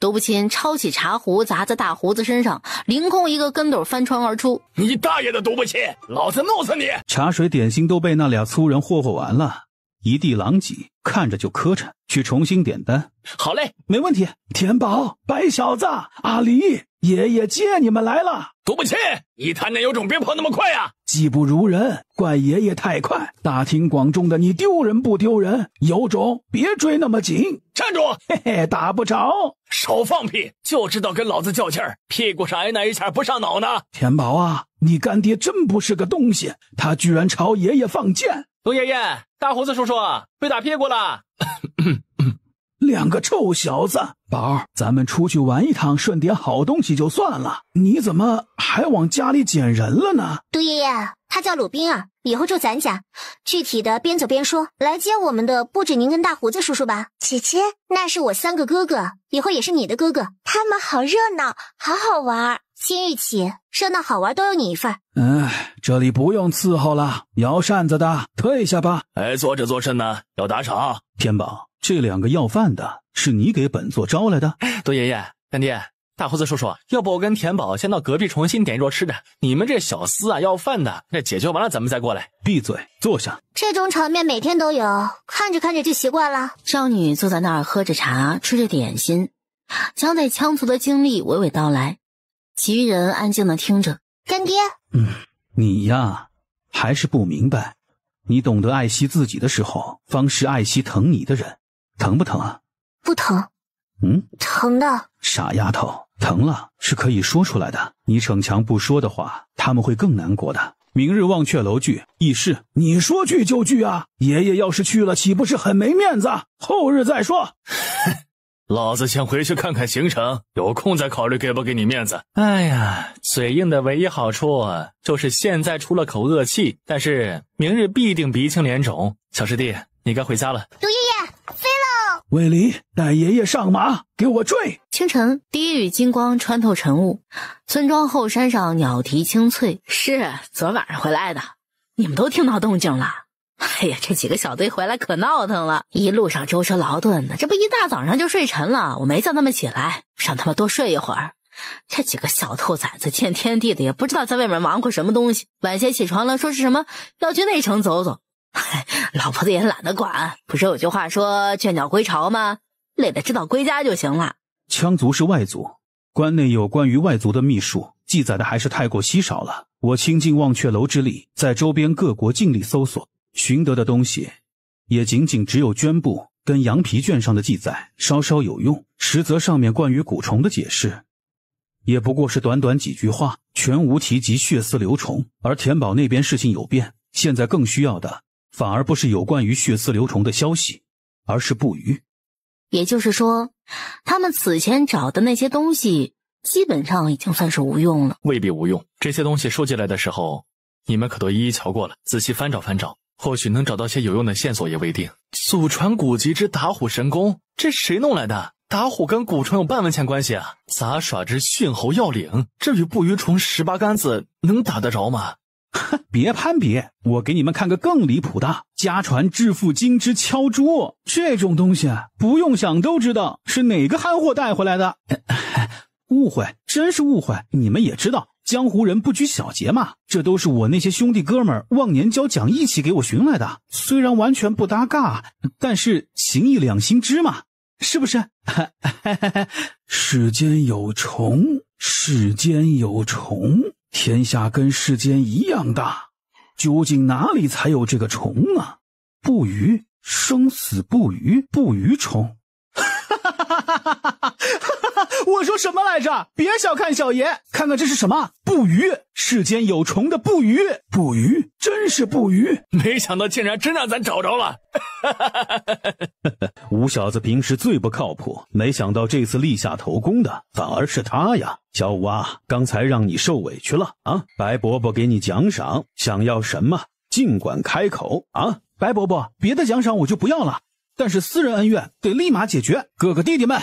独不亲抄起茶壶砸在大胡子身上，凌空一个跟斗翻窗而出。
你大爷的独不亲，老子弄死你！
茶水点心都被那俩粗人霍霍完了。一地狼藉，看着就磕碜。去重新点单。好嘞，没问题。田宝，白小子，阿狸，爷爷接你们来了。赌不起，你他妈有种，别跑那么快呀！技不如人，怪爷爷太快。大庭广众的，你丢人不丢人？有种，别追那么紧。站住！嘿嘿，打不着。
少放屁，就知道跟老子较劲儿。屁股上挨那一下，不上脑呢？
田宝啊，你干爹真不是个东西，他居然朝爷爷放箭。
董爷爷。大胡子叔叔被打屁股了，
两个臭小子！宝儿，咱们出去玩一趟，顺点好东西就算了。你怎么还往家里捡人了呢？
杜爷爷，他叫鲁冰儿，以后住咱家。具体的边走边说。来接我们的不止您跟大胡子叔叔吧？姐姐，那是我三个哥哥，以后也是你的哥哥。他们好热闹，好好玩。今日起，热闹好玩都有你一份儿。
嗯，这里不用伺候了，摇扇子的退下吧。
哎，坐着做甚呢？要打赏？
天宝，这两个要饭的，是你给本座招来的？
多爷爷、干爹、大胡子叔叔，要不我跟天宝先到隔壁重新点一桌吃的？你们这小厮啊，要饭的，那解决完了咱们再过来。闭嘴，坐下。
这种场面每天都有，看着看着就习惯了。少女坐在那儿喝着茶，吃着点心，将在羌族的经历娓娓道来。其余人安静的听着，干爹，嗯，
你呀，还是不明白。你懂得爱惜自己的时候，方是爱惜疼你的人。疼不疼啊？不疼。嗯，
疼的。
傻丫头，疼了是可以说出来的。你逞强不说的话，他们会更难过的。明日望却楼聚议事，你说聚就聚啊？爷爷要是去了，岂不是很没面子？后日再说。
老子先回去看看行程，有空再考虑给不给你面子。
哎呀，
嘴硬的唯一好处就是现在出了口恶气，但是明日必定鼻青脸肿。小师弟，你该回家了。
杜爷爷，
飞喽！卫离，带爷爷上马，给我追！清晨，第一缕金光穿透晨雾，村庄后山上鸟啼清脆。是昨晚上回来的，你们都听到动静了。哎呀，这几个小队回来可闹腾了，一路上舟车劳顿呢。这不一大早上就睡沉了，我没叫他们起来，让他们多睡一会儿。这几个小兔崽子见天地的也不知道在外面忙活什么东西，晚些起床了，说是什么要去内城走走。老婆子也懒得管，不是有句话说“倦鸟归巢”吗？累的知道归家就行了。
羌族是外族，关内有关于外族的秘书，记载的还是太过稀少了。我倾尽忘却楼之力，在周边各国尽力搜索。寻得的东西，也仅仅只有绢布跟羊皮卷上的记载稍稍有用。实则上面关于蛊虫的解释，也不过是短短几句话，全无提及血丝流虫。而田宝那边事情有变，现在更需要的反而不是有关于血丝流虫的消息，而是不鱼。
也就是说，他们此前找的那些东西，基本上已经算是无用了。
未必无用，这些东西收集来的时候，你们可都一一瞧过了，仔细翻找翻找。或许能找到些有用的线索也未定。祖传古籍之打虎神功，这谁弄来的？打虎跟古虫有半
文钱关系？啊？杂耍之驯猴要领，这与不鱼虫十八竿子能打得着吗？哼，别攀比，我给你们看个更离谱的。家传致富经之敲珠，这种东西不用想都知道是哪个憨货带回来的。误会，真是误会，你们也知道。江湖人不拘小节嘛，这都是我那些兄弟哥们忘年交、讲义气给我寻来的。虽然完全不搭嘎，但是情义两心知嘛，是不是？世间有虫，世间有虫，天下跟世间一样大，究竟哪里才有这个虫啊？不鱼，生死不鱼，不鱼虫。哈哈哈！我说什么来着？别小看小爷，看看这是什么？捕鱼！世间有虫的捕鱼，捕鱼真是捕鱼，
没想到竟然真让咱找着了。哈哈哈哈
哈！五小子平时最不靠谱，没想到这次立下头功的反而是他呀，小五啊，刚才让你受委屈了啊！白伯伯给你奖赏，想要什么尽管开口啊！白伯伯，别的奖赏我就不要了。但是私人恩怨得立马解决，哥哥弟弟们，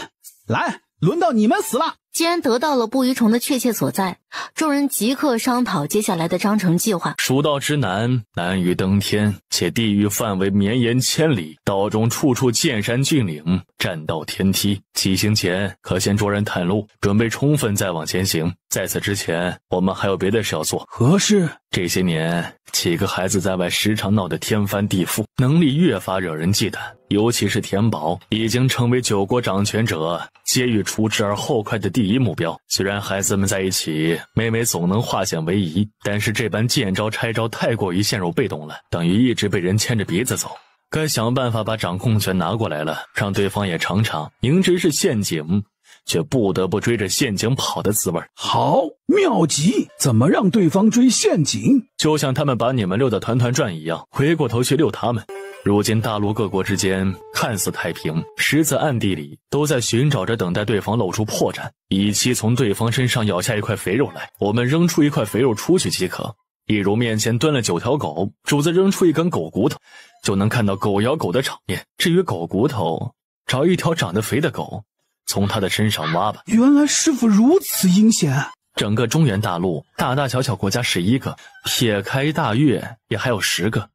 来，轮
到你们死了。既然得到了不移虫的确切所在，众人即刻商讨接下来的章程计划。
蜀道之难，难于登天，且地域范围绵延千里，道中处处剑山峻岭，栈道天梯。起行前可先捉人探路，准备充分再往前行。在此之前，我们还有别的事要做。何事？这些年几个孩子在外时常闹得天翻地覆，能力越发惹人忌惮。尤其是田宝已经成为九国掌权者皆欲除之而后快的第一目标。虽然孩子们在一起，每每总能化险为夷，但是这般见招拆招太过于陷入被动了，等于一直被人牵着鼻子走。该想办法把掌控权拿过来了，让对方也尝尝明知是陷阱，却不得不追着陷阱跑的滋味。好，
妙极！怎么让对方追
陷阱？就像他们把你们溜得团团转一样，回过头去溜他们。如今大陆各国之间看似太平，实则暗地里都在寻找着，等待对方露出破绽，以期从对方身上咬下一块肥肉来。我们扔出一块肥肉出去即可，一如面前蹲了九条狗，主子扔出一根狗骨头，就能看到狗咬狗的场面。至于狗骨头，找一条长得肥的狗，从它的身上挖吧。
原来师傅如此阴险！
整个中原大陆大大小小国家十一个，撇开大月，也还有十个。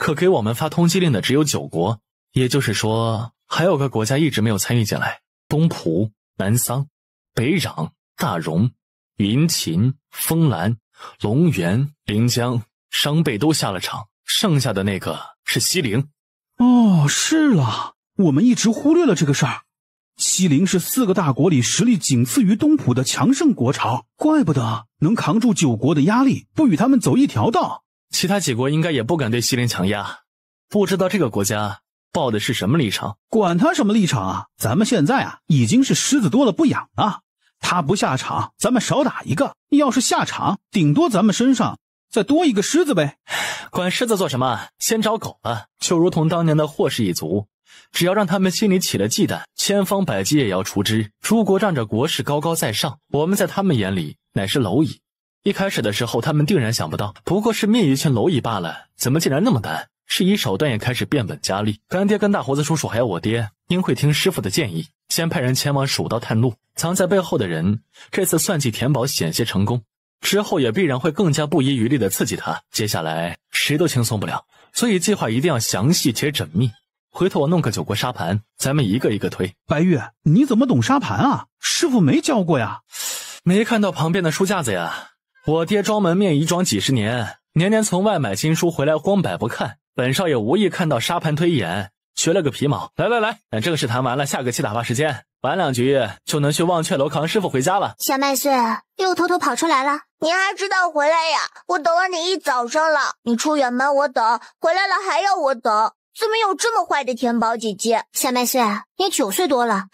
可给我们发通缉令的只有九国，也就是说还有个国家一直没有参与进来。东蒲、南桑、北壤、大荣、云秦、丰兰、龙源、临江、商贝都下了场，剩下的那个是西陵。
哦，是了，我们一直忽略了这个事儿。西陵是四个大国里实力仅次于东普的强盛国朝，怪不得能扛住九国的压力，不与他们走一条道。
其他几国应该也不敢对西陵强压，不知道这个国家
抱的是什么立场。管他什么立场啊！咱们现在啊，已经是狮子多了不养了。他不下场，咱们少打一个；要是下场，顶多咱们身上再多一个狮子呗。管狮子做什么？先找狗吧。就如同当年的
霍氏一族，只要让他们心里起了忌惮，千方百计也要除之。诸国仗着国势高高在上，我们在他们眼里乃是蝼蚁。一开始的时候，他们定然想不到，不过是灭一群蝼蚁罢了，怎么竟然那么难？是以手段也开始变本加厉。干爹跟大胡子叔叔还有我爹，应会听师傅的建议，先派人前往蜀道探路。藏在背后的人，这次算计田宝险些成功，之后也必然会更加不遗余力的刺激他。接下来谁都轻松不了，所以计划一定要详细且缜密。回头我弄个九国沙盘，咱们一个一个推。白玉，你
怎么懂沙盘
啊？师傅没教过呀？没看到旁边的书架子呀？我爹装门面已装几十年，年年从外买新书回来，光摆不看。本少爷无意看到沙盘推演，学了个皮毛。来来来，等正事谈完了，下个期打发时间，玩两局就能去忘却楼扛师傅回家了。
小麦穗又偷偷跑出来了，你还知道回来呀？我等了你一早上了，你出远门我等，回来了还要我等。怎么有这么坏的甜宝姐姐？小麦穗，你九岁多了，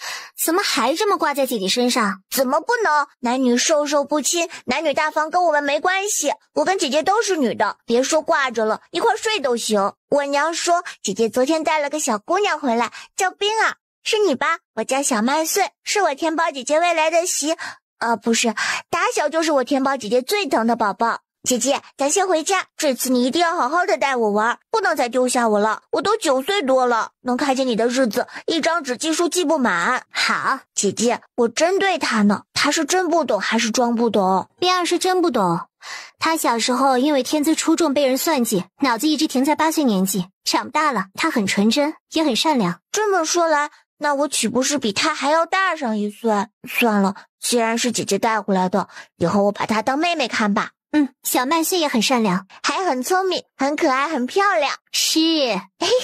怎么还这么挂在姐姐身上？怎么不能？男女授受不亲，男女大防跟我们没关系。我跟姐姐都是女的，别说挂着了，一块睡都行。我娘说，姐姐昨天带了个小姑娘回来，叫冰儿，是你吧？我叫小麦穗，是我甜宝姐姐未来的媳，呃，不是，打小就是我甜宝姐姐最疼的宝宝。姐姐，咱先回家。这次你一定要好好的带我玩，不能再丢下我了。我都九岁多了，能看见你的日子，一张纸记数记不满。好，姐姐，我针对他呢。他是真不懂，还是装不懂？冰儿是真不懂。他小时候因为天资出众被人算计，脑子一直停在八岁年纪。长大了，他很纯真，也很善良。这么说来，那我岂不是比他还要大上一岁？算了，既然是姐姐带回来的，以后我把他当妹妹看吧。嗯，小麦穗也很善良，还很聪明，很可爱，很漂亮。是，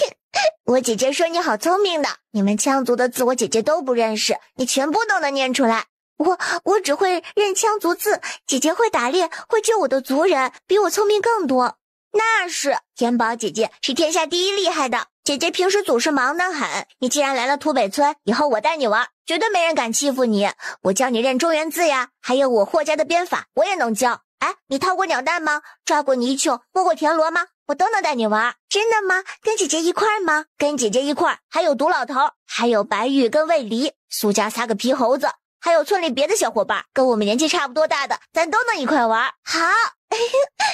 我姐姐说你好聪明的。你们羌族的字，我姐姐都不认识，你全部都能念出来。我我只会认羌族字。姐姐会打猎，会救我的族人，比我聪明更多。那是天宝姐姐是天下第一厉害的。姐姐平时总是忙得很。你既然来了土北村，以后我带你玩，绝对没人敢欺负你。我教你认中原字呀，还有我霍家的鞭法，我也能教。哎，你掏过鸟蛋吗？抓过泥鳅、摸过田螺吗？我都能带你玩，真的吗？跟姐姐一块吗？跟姐姐一块，还有毒老头，还有白玉跟魏离，苏家三个皮猴子，还有村里别的小伙伴，跟我们年纪差不多大的，咱都能一块玩。好，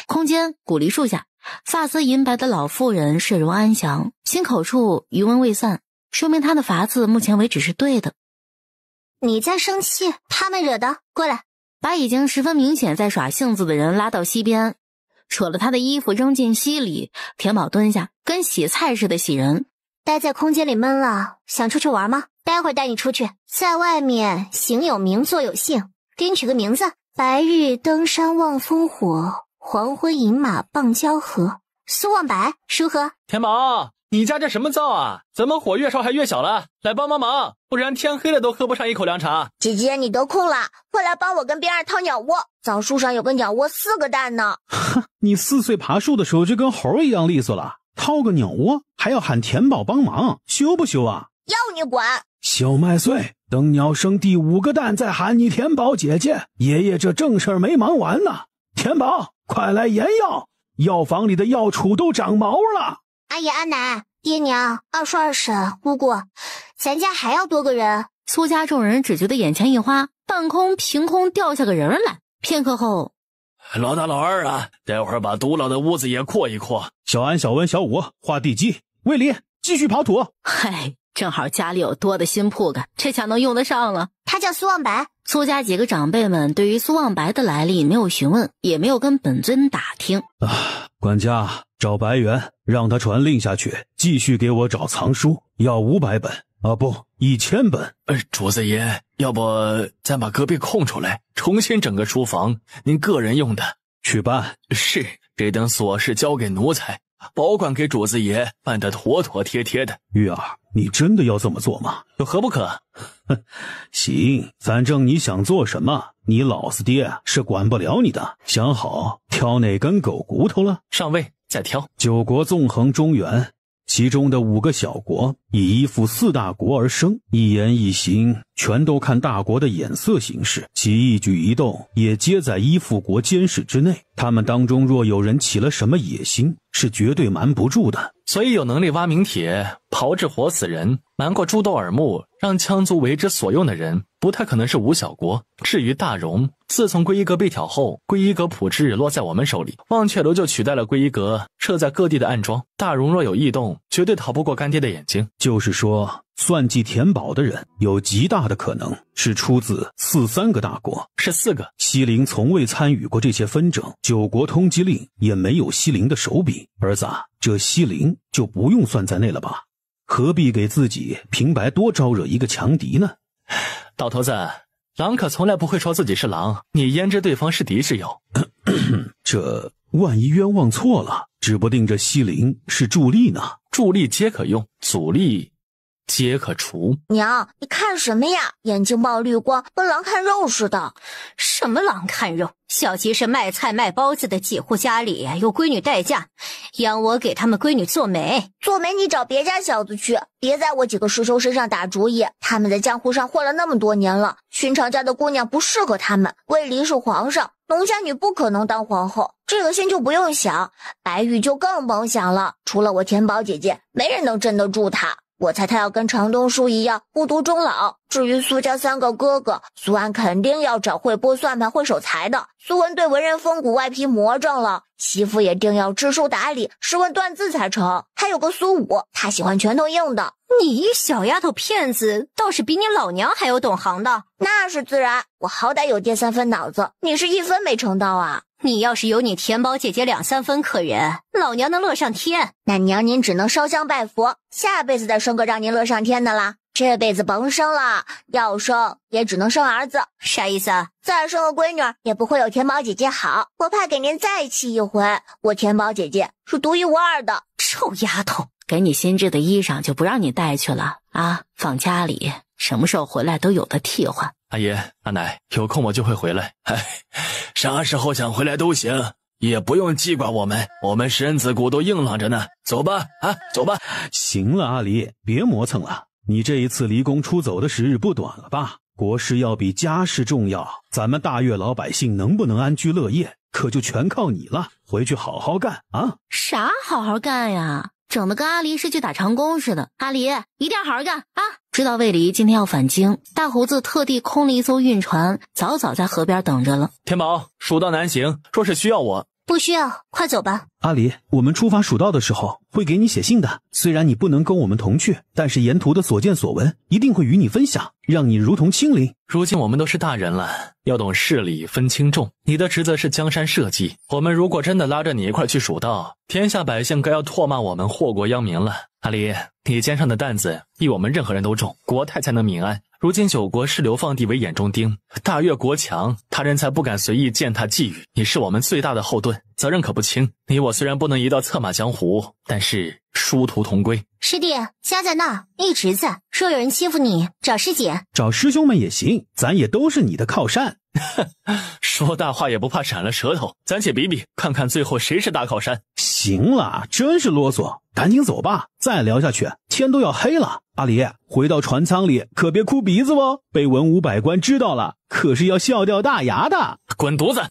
空间古梨树下，发丝银白的老妇人睡容安详，心口处余温未散，说明她的法子目前为止是对的。你在生气？他们惹的？过来。把已经十分明显在耍性子的人拉到溪边，扯了他的衣服扔进溪里。田宝蹲下，跟洗菜似的洗人。待在空间里闷了，想出去玩吗？待会儿带你出去，在外面行有名，坐有姓。给你取个名字：白日登山望烽火，黄昏饮马傍交河。苏望白，如何？田宝。
你家这什么灶啊？怎么火越烧还越小了？来帮帮忙，不然天黑了都喝不上一口凉茶。
姐姐，你得空了，快来帮我跟边儿掏鸟窝。枣树上有个鸟窝，四个蛋呢。哼，
你四岁爬树的时候就跟猴一样利索了，掏个鸟窝还要喊田宝帮忙，羞不羞啊？
要你管！
小麦穗，等鸟生第五个蛋再喊你田宝。姐姐，爷爷这正事儿没忙完呢，田宝，快来研药。药房里的药杵都长毛了。
阿爷、阿奶、爹娘、二叔、二婶、姑姑，咱家还要多个人。苏家众人只觉得眼前一花，半空凭空掉下个人来。片刻后，
老大、老二啊，待会儿把独老的屋子也扩一扩。小安、小文、小五，画地基。卫林，
继续刨土。嗨，正好家里有多的新铺盖，这下能用得上了。他叫苏望白。苏家几个长辈们对于苏望白的来历没有询问，也没有跟本尊打听。啊，
管家。找白猿，让他传令下去，继续给我找藏书，要五百本啊，不一千本。呃，
主子爷，要不咱把隔壁空出来，重新整个书房，您个人用的。去办。是，这等琐事交给奴才，保管给主子爷办得妥妥帖帖的。
玉儿，你真的要这么做吗？有何不可？哼，行，反正你想做什么，你老子爹是管不了你的。想好挑哪根狗骨头了？上位。再挑九国纵横中原，其中的五个小国以依附四大国而生，一言一行全都看大国的眼色行事，其一举一动也皆在依附国监视之内。他们当中若有人起了什么野心，是绝对瞒不住的。所以有能力挖明铁、
炮制活死人，瞒过诸多耳目，让羌族为之所用的人。不太可能是五小国。至于大荣，自从归一阁被挑后，归一阁普制落在我们手里，忘却楼就取代了归一阁设在各地的暗桩。大荣若有异动，绝对逃不过干爹的眼
睛。就是说，算计田宝的人，有极大的可能是出自四三个大国，是四个。西陵从未参与过这些纷争，九国通缉令也没有西陵的手笔。儿子，这西陵就不用算在内了吧？何必给自己平白多招惹一个强敌呢？老头子，
狼可从来不会说自己是狼，你焉知对方是敌是友？
这万一冤枉错了，指不定这西陵是助力呢，助力皆可用，阻力。皆可除。
娘，你看什么呀？眼睛冒绿光，跟狼看肉似的。什么狼看肉？小吉是卖菜、卖包子的几户家里有闺女待嫁，养我给他们闺女做媒。做媒你找别家小子去，别在我几个师兄身上打主意。他们在江湖上混了那么多年了，寻常家的姑娘不适合他们。魏离是皇上，农家女不可能当皇后，这个心就不用想。白玉就更甭想了，除了我田宝姐姐，没人能镇得住她。我猜他要跟常东叔一样孤独终老。至于苏家三个哥哥，苏安肯定要找会拨算盘、会守财的；苏文对文人风骨外皮魔怔了，媳妇也定要知书达理、识文断字才成。还有个苏武，他喜欢拳头硬的。你小丫头片子倒是比你老娘还要懂行的，那是自然。我好歹有爹三分脑子，你是一分没成到啊。你要是有你田宝姐姐两三分可人，老娘能乐上天。那娘您只能烧香拜佛，下辈子再生个让您乐上天的啦。这辈子甭生了，要生也只能生儿子。啥意思？再生个闺女也不会有田宝姐姐好。我怕给您再气一回，我田宝姐姐是独一无二的。臭丫头，给你新制的衣裳就不让你带去了啊，放家里，什么时候回来都有的替换。
阿爷阿奶，有空我就会回来。哎，啥时候想回来都行，也不用记挂我们，我们身子骨都硬朗着呢。走吧，
啊，走吧。行了，阿离，别磨蹭了。你这一次离宫出走的时日不短了吧？国事要比家事重要，咱们大越老百姓能不能安居乐业，可就全靠你了。回去好好干啊！
啥好好干呀？整的跟阿离是去打长工似的，阿离一定要好好干啊！知道魏离今天要返京，大胡子特地空了一艘运船，早早在河边等着了。天
宝，蜀道难行，若是需要我。
不需要，快走吧。
阿离，我们出发蜀道的时候会给你写信的。虽然你不能跟我们同去，但是沿途的所见所闻一定会与你分享，让你如同亲临。如今我们都是
大人了，要懂事理分轻重。你的职责是江山社稷，我们如果真的拉着你一块去蜀道，天下百姓该要唾骂我们祸国殃民了。阿离，你肩上的担子比我们任何人都重，国泰才能民安。如今九国视流放地为眼中钉，大越国强，他人才不敢随意践踏觊觎。你是我们最大的后盾，责任可不轻。你我虽然不能一道策马江湖，但是殊途同归。
师弟家在那，一直在。若有人欺负你，找师姐，
找
师兄们也行，咱也都是你的靠山。
说大话也不怕闪了舌头。咱且比比，看看最后
谁是大靠山。行了，真是啰嗦，赶紧走吧，再聊下去。天都要黑了，阿离回到船舱里可别哭鼻子哦，被文武百官知道了
可是要笑掉大牙的。滚犊子！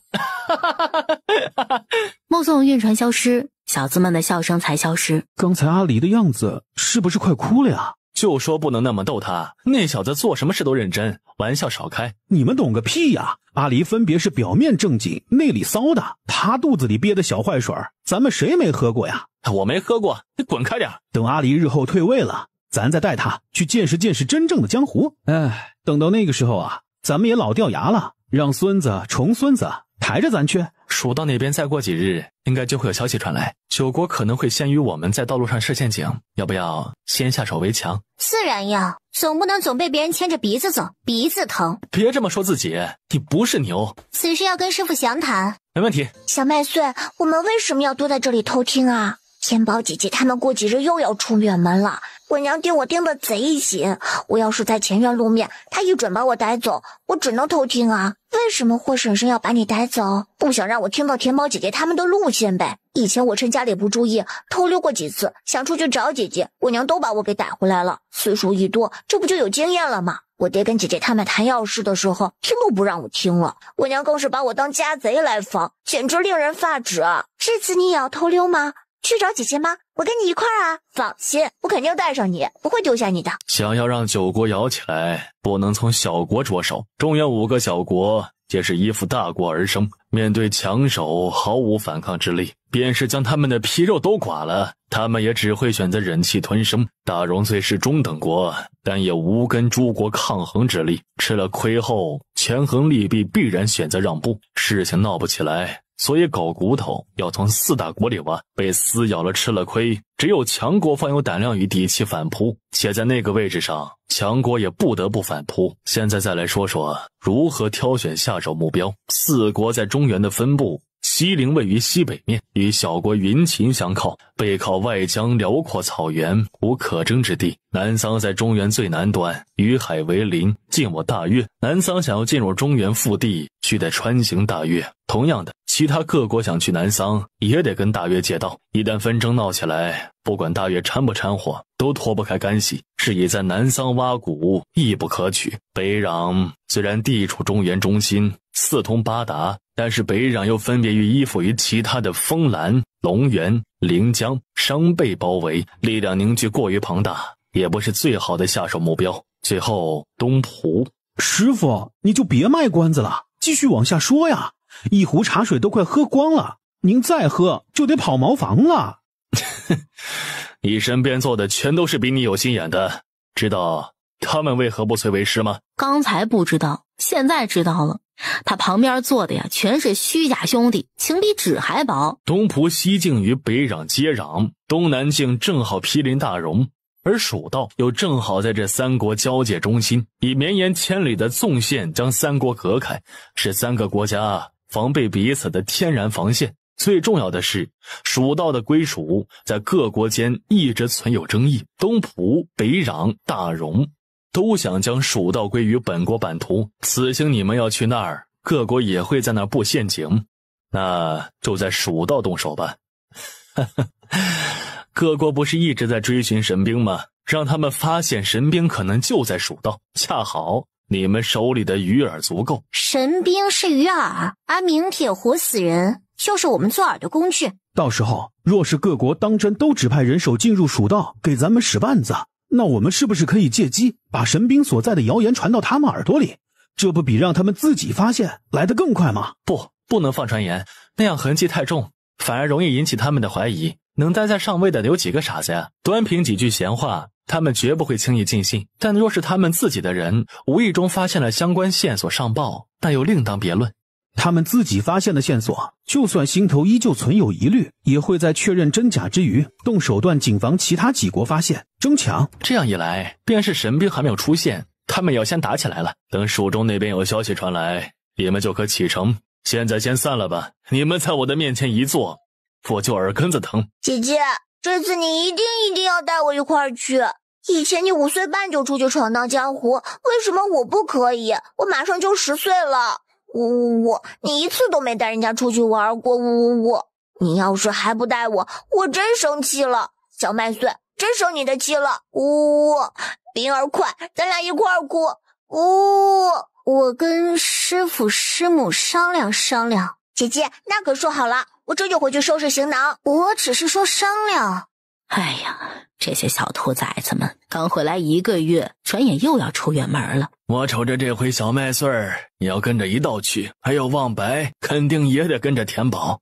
目送运船消失，小子们的笑声才消失。刚才阿离的样子是不是快哭了呀？
就说不能那么逗他，那小子做什么事都认真，玩笑少开。你们懂个屁呀！阿离分别是表面正经，内里骚的，他肚子里憋的小坏水，咱们谁没喝过呀？
我没喝过，你滚开点
等阿离日后退位了，咱再带他去见识见识真正的江湖。哎，等到那个时候啊，咱们也老掉牙了，让孙子、重孙子抬着咱去蜀道那边。再过几日，
应该就会有消息传来，九国可能会先于我们在道路上设陷阱，要不要先下手为强？
自然要，总不能总被别人牵着鼻子走，鼻子疼。
别这么说自己，你不是牛。
此事要跟师傅详谈，没问题。小麦穗，我们为什么要多在这里偷听啊？天宝姐姐他们过几日又要出远门了，我娘盯我盯得贼紧。我要是在前院露面，她一准把我逮走。我只能偷听啊！为什么霍婶婶要把你逮走？不想让我听到天宝姐姐他们的路线呗。以前我趁家里不注意偷溜过几次，想出去找姐姐，我娘都把我给逮回来了。次数一多，这不就有经验了吗？我爹跟姐姐他们谈要事的时候，听都不让我听了。我娘更是把我当家贼来防，简直令人发指。这次你也要偷溜吗？去找姐姐吗？我跟你一块儿啊！放心，我肯定带上你，不会丢下你的。
想要让九国摇起来，不能从小国着手。中原五个小国皆是依附大国而生，面对强手毫无反抗之力，便是将他们的皮肉都剐了，他们也只会选择忍气吞声。大荣虽是中等国，但也无跟诸国抗衡之力，吃了亏后权衡利弊，必然选择让步。事情闹不起来。所以狗骨头要从四大国里挖，被撕咬了吃了亏，只有强国方有胆量与底气反扑，且在那个位置上，强国也不得不反扑。现在再来说说如何挑选下手目标。四国在中原的分布：西陵位于西北面，与小国云秦相靠，背靠外江辽阔草原，无可争之地；南桑在中原最南端，与海为邻，近我大越。南桑想要进入中原腹地，须得穿行大越。同样的。其他各国想去南桑也得跟大约借道，一旦纷争闹起来，不管大约掺不掺和，都脱不开干系。是以在南桑挖谷亦不可取。北壤虽然地处中原中心，四通八达，但是北壤又分别于依附于其他的丰兰、龙源、临江、商贝包围，力量凝聚过于庞大，
也不是最好的下手目标。最后，东濮师傅，你就别卖关子了，继续往下说呀。一壶茶水都快喝光了，您再喝
就得跑茅房了。
你身边坐的全都是比你有心眼的，知道他们为何不催为师吗？
刚才不知道，现在知道了。他旁边坐的呀，全是虚假兄弟，情比纸还薄。东
仆西境与北壤接壤，东南境正好毗邻大荣，而蜀道又正好在这三国交界中心，以绵延千里的纵线将三国隔开，是三个国家。防备彼此的天然防线，最重要的是蜀道的归属在各国间一直存有争议。东蒲、北壤、大荣都想将蜀道归于本国版图。此行你们要去那儿，各国也会在那儿布陷阱。那就在蜀道动手吧。各国不是一直在追寻神兵吗？让他们发现神兵可能就在蜀道，恰好。你们手里的鱼饵足
够，
神兵是鱼饵，而冥铁活死人就是我们做饵的工具。
到时候，若是各国当真都指派人手进入蜀道给咱们使绊子，那我们是不是可以借机把神兵所在的谣言传到他们耳朵里？这不比让他们自己发现来的更快吗？不，
不能放传言，那样痕迹太重，反而容易引起他们的怀疑。能待在上位的有几个傻子呀？端平几句闲话，他们绝不会轻易尽信。但若是他们自己的人无意中发现了相关线索上
报，但又另当别论。他们自己发现的线索，就算心头依旧存有疑虑，也会在确认真假之余，动手段谨防其他几国发现争抢。这样一来，便是神兵还没有出现，他们要先打起来了。
等蜀中那边有消息传来，你们就可启程。现在先散了吧，你们在我的面前一坐。我就耳根子疼。
姐姐，这次你一定一定要带我一块儿去。以前你五岁半就出去闯荡江湖，为什么我不可以？我马上就十岁了。呜呜呜！你一次都没带人家出去玩过。呜呜呜！你要是还不带我，我真生气了。小麦穗，真生你的气了。呜呜呜！冰儿，快，咱俩一块儿哭。呜呜呜！我跟师父师母商量商量。姐姐，那可说好了。我这就回去收拾行囊。我只是说商量。哎呀，这些小兔崽子们刚回来一个月，转眼又要出远门了。
我瞅着这回小麦穗儿，你要跟着一道去，还有望白，肯定也得跟着呵呵。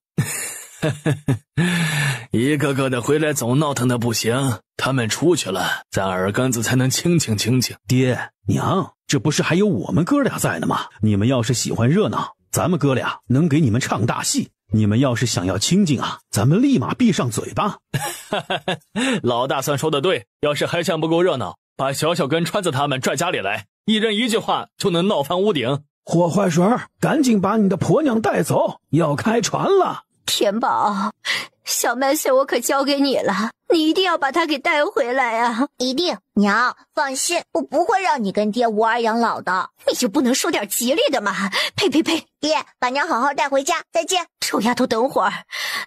一个个的回来总闹腾的不行。他们出去了，咱耳
根子才能清清清清。爹娘，这不是还有我们哥俩在呢吗？你们要是喜欢热闹，咱们哥俩能给你们唱大戏。你们要是想要清静啊，咱们立马闭上嘴巴。
老大算说的对，要是还嫌不够热闹，把小小跟川子他们拽家里来，一人一句话就能闹翻屋顶。
火坏水，赶紧把你的婆娘带走，要开船了。
田宝，小麦穗我可交给你了，你一定要把它给带回来啊！一定，娘放心，我不会让你跟爹无儿养老的。你就不能说点吉利的吗？呸呸呸！爹，把娘好好带回家，再见。臭丫头，等会儿，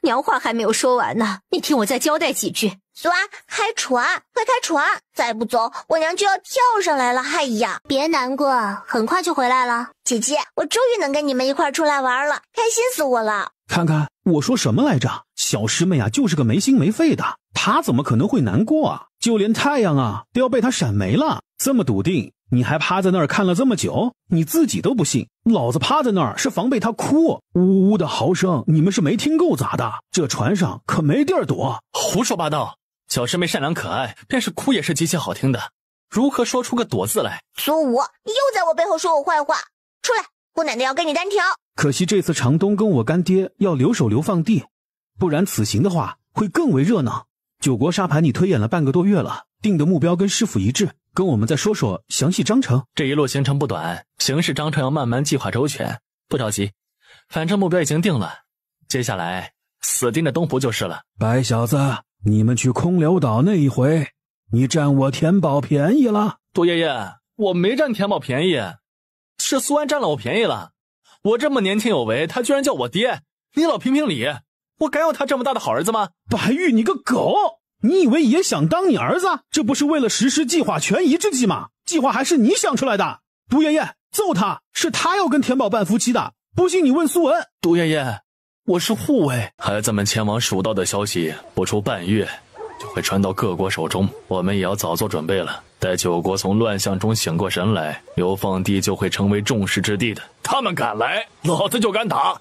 娘话还没有说完呢，你听我再交代几句。苏安，开船，快开船！再不走，我娘就要跳上来了。哎呀，别难过，很快就回来了。姐姐，我终于能跟你们一块出来玩了，开心死我了。
看看我说什么来着，小师妹啊，就是个没心没肺的，她怎么可能会难过啊？就连太阳啊都要被她闪没了。这么笃定，你还趴在那儿看了这么久，你自己都不信？老子趴在那儿是防备她哭，呜呜的嚎声，你们是没听够咋的？这船上可没地儿躲。
胡说八道！小师妹善良可爱，便是哭也是极其好
听的，如何说出个躲字来？
苏武，你又在我背后说我坏话，出来！姑奶奶要跟你单挑，
可惜这次长东跟我干爹要留守流放地，不然此行的话会更为热闹。九国沙盘你推演了半个多月了，定的目标跟师傅一致，跟我们再说说详细章程。这一路行程不短，行事章程要慢慢计
划周全，不着急，反正目标已经定了，接下来死盯着东湖就是了。
白小子，你们去空流岛那一回，你占我田宝便宜了，
杜爷爷，我没占田宝便宜。是苏安占了我便宜了，我这么年轻有为，他居然叫我爹！你老评评理，我该有他这
么大的好儿子吗？白玉，你个狗，你以为爷想当你儿子？这不是为了实施计划权宜之计吗？计划还是你想出来的。杜爷爷揍他，是他要跟田宝办夫妻的，不信你问苏文。杜爷爷，我是护卫，
孩子们前往蜀道的消息不出半月。就会传到各国手中，我们也要早做准备了。待九国从乱象中醒过神来，流放地就会成为众矢之的。他们敢来，老子就敢打。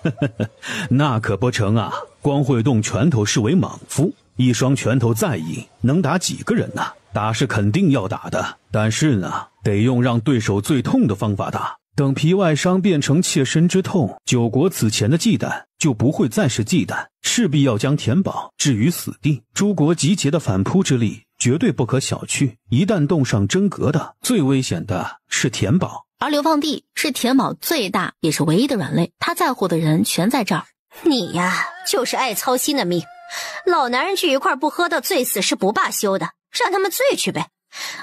那可不成啊！光会动拳头视为莽夫，一双拳头再硬，能打几个人呢？打是肯定要打的，但是呢，得用让对手最痛的方法打。等皮外伤变成切身之痛，九国此前的忌惮就不会再是忌惮，势必要将田宝置于死地。诸国集结的反扑之力绝对不可小觑，一旦动上真格的，最危险的是田宝，
而流放地是田宝最大也是唯一的软肋，他在乎的人全在这儿。你呀，就是爱操心的命，老男人聚一块不喝到醉死是不罢休的，让他们醉去呗。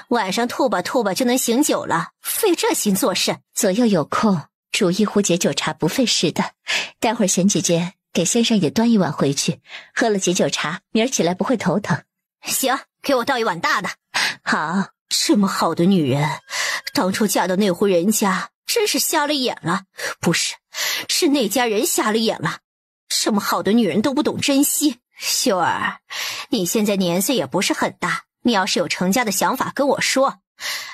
晚上吐吧吐吧就能醒酒了，费这心做甚？左右有空煮一壶解酒茶，不费事的。待会儿沈姐姐给先生也端一碗回去，喝了解酒茶，明儿起来不会头疼。行，给我倒一碗大的。好，这么好的女人，当初嫁到那户人家真是瞎了眼了。不是，是那家人瞎了眼了。这么好的女人都不懂珍惜。秀儿，你现在年岁也不是很大。你要是有成家的想法，跟我说，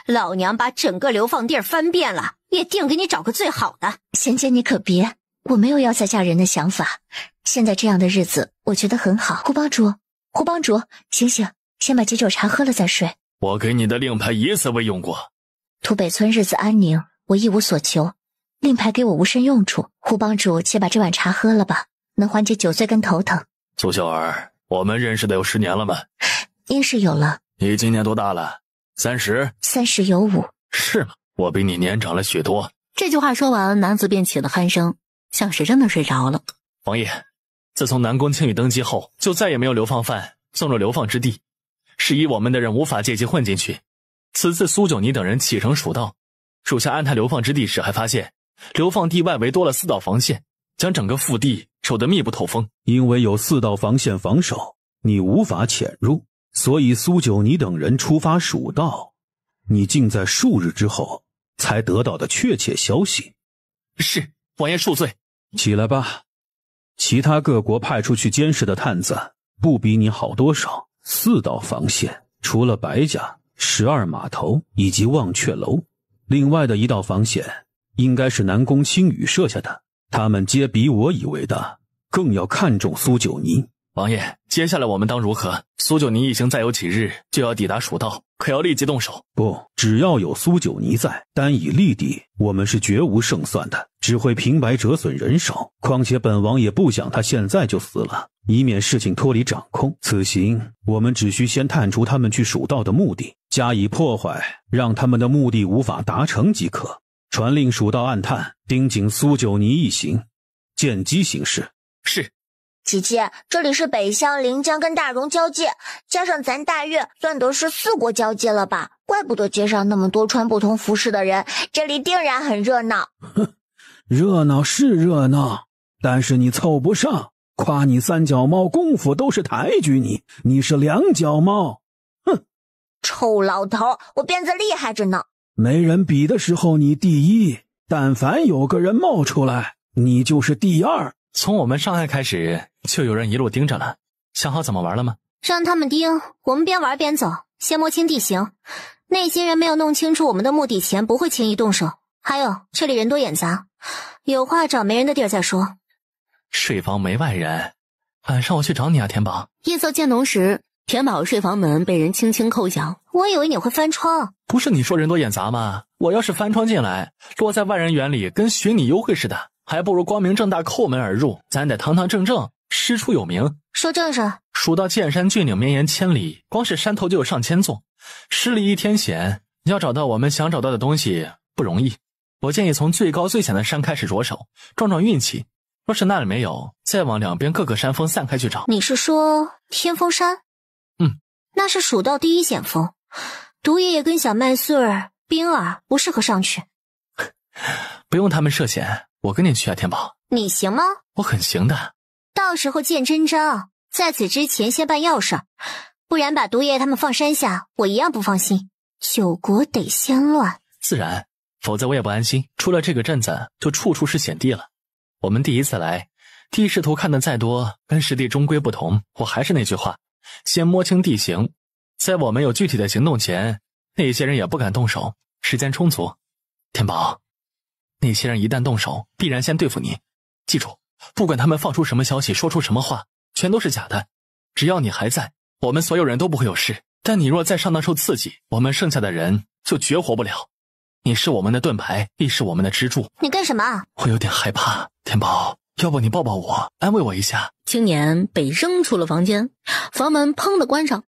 老娘把整个流放地儿翻遍了，也定给你找个最好的。贤姐，你可别，我没有要再嫁人的想法，现在这样的日子，我觉得很好。胡帮主，胡帮主，醒醒，先把解酒茶喝了再睡。
我给你的令牌一次未用过。
土北村日子安宁，我一无所求，令牌给我无甚用处。胡帮主，且把这碗茶喝了吧，能缓解酒醉跟头疼。
苏秀儿，我们认识得有十年了吗？
应是有了。
你今年多大了？三十。三
十有五。
是吗？我比你年长了许多。
这句话说完，男子便起了鼾声，像是真的睡着了。
王爷，自从南宫清羽登基后，就再也没有流放犯送入流放之地，是以我们的人无法借机混进去。此次苏九尼等人启程蜀道，属下安排流放之地时，还发现
流放地外围多了四道防线，将整个腹地守得密不透风。因为有四道防线防守，你无法潜入。所以苏九尼等人出发蜀道，你竟在数日之后才得到的确切消息，是王爷恕罪。起来吧。其他各国派出去监视的探子不比你好多少。四道防线，除了白家、十二码头以及望却楼，另外的一道防线应该是南宫清羽设下的。他们皆比我以为的更要看重苏
九尼。王爷，接下来我们当如何？苏九尼一行再有几日就要抵达蜀道，可要立即动手。
不，只要有苏九尼在，单以力敌，我们是绝无胜算的，只会平白折损人手。况且本王也不想他现在就死了，以免事情脱离掌控。此行我们只需先探出他们去蜀道的目的，加以破坏，让他们的目的无法达成即可。传令蜀道暗探，盯紧苏九尼一行，见机行事。是。
姐姐，这里是北乡临江跟大荣交界，加上咱大越，算得是四国交界了吧？怪不得街上那么多穿不同服饰的人，这里定然很热闹。哼，
热闹是热闹，但是你凑不上。夸你三脚猫功夫都是抬举你，你是两脚猫。哼，
臭老头，我鞭子厉害着呢。
没人比的时候你第一，但凡有个人冒出来，你就是第二。从我们上岸开始就有人
一路盯着了，想好怎么玩了吗？
让他们盯，我们边玩边走，先摸清地形。那些人没有弄清楚我们的目的前，不会轻易动手。还有，这里人多眼杂，有话找没人的地儿再说。
睡房没外人，晚上我去找你啊，田宝。
夜色渐浓时，田宝睡房门被人轻轻叩响。我以为你会翻窗，
不是你说人多眼杂吗？我要是翻窗进来，落在外人眼里，跟寻你幽会似的。还不如光明正大叩门而入，咱得堂堂正正，师出有名。说正事，蜀道剑山峻岭绵延千里，光是山头就有上千座，十里一天险，要找到我们想找到的东西不容易。我建议从最高最险的山开始着手，撞撞运气。若是那里没有，再往两边各个山峰散开去找。
你是说天峰山？嗯，那是蜀道第一险峰，毒爷爷跟小麦穗儿、冰儿不适合上去，
不用他们涉险。我跟你去啊，天宝，你行吗？我很行的。
到时候见真章，在此之前先办要事儿，不然把毒爷他们放山下，我一样不放心。九国得先乱，
自然，否则我也不安心。出了这个镇子，就处处是险地了。我们第一次来，地势图看得再多，跟实地终归不同。我还是那句话，先摸清地形，在我们有具体的行动前，那些人也不敢动手。时间充足，天宝。那些人一旦动手，必然先对付你。记住，不管他们放出什么消息，说出什么话，全都是假的。只要你还在，我们所有人都不会有事。但你若再上当受刺激，我们剩下的人就绝活不了。你是我们的盾牌，亦是我们的支柱。
你干什么？
我有点害怕，天宝，要不你抱抱我，安慰我一下。
青年被扔出了房间，房门砰的关上。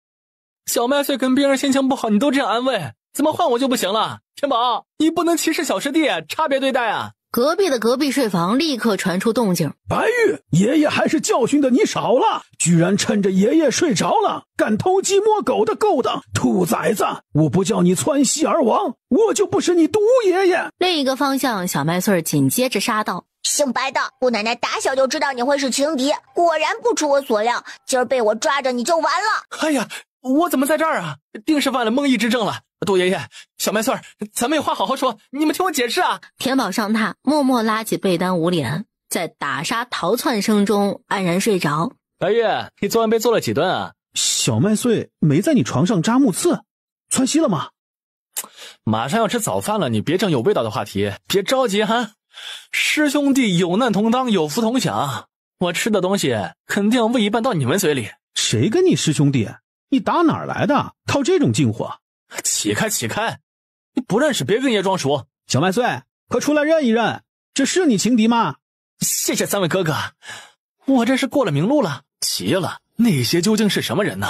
小麦穗跟冰儿心情不好，
你都这样安慰。怎么换我就不行了？天宝，你不能歧视小师弟，差别对待啊！
隔壁的隔壁睡房立刻传出动静。
白玉爷爷还是教训的你少了，居然趁着爷爷睡着了敢偷鸡摸狗的勾当！兔崽子，我不叫你窜西而亡，我就不是你毒爷爷！
另一个方向，小麦穗紧接着杀道：“姓白的，姑奶奶打小就知道你会是情敌，果然不出我所料，今儿被我抓着你就完了！哎呀，我怎么在这儿啊？定
是犯了梦异之症了。杜爷爷，小麦穗儿，咱们有话好好说。你们听我解释啊！
田宝上榻，默默拉起被单捂脸，在打杀逃窜声中安然睡着。
白
月，你昨晚被揍了几
顿啊？小麦穗没在你床上扎木刺，窜稀了吗？
马上要吃早饭了，你别整有味道的话题，别着急哈。师兄弟有难同当，有福同享。我吃的东西肯定要喂
一半到你们嘴里。谁跟你师兄弟？你打哪儿来的？靠这种乎啊。起开起开！你不认识，别跟爷装熟。小麦穗，快出来认一认，
这是你情敌吗？谢谢三位哥哥，我这是过了明路了。
齐了，那些究竟是
什么人呢？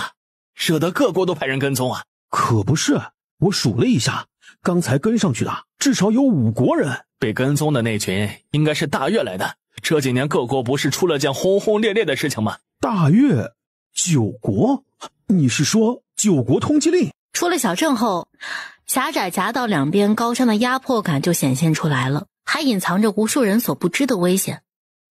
惹得各国都派人跟踪啊！
可不是，我数了一下，刚才跟上去的至少有五国人。
被跟踪的那群应该是大越来的。这几年各国不是出了件轰轰烈烈的事情吗？
大越九国？你是说九国通缉令？
出了小镇后，狭窄夹道两边高山的压迫感就显现出来了，还隐藏着无数人所不知的危险。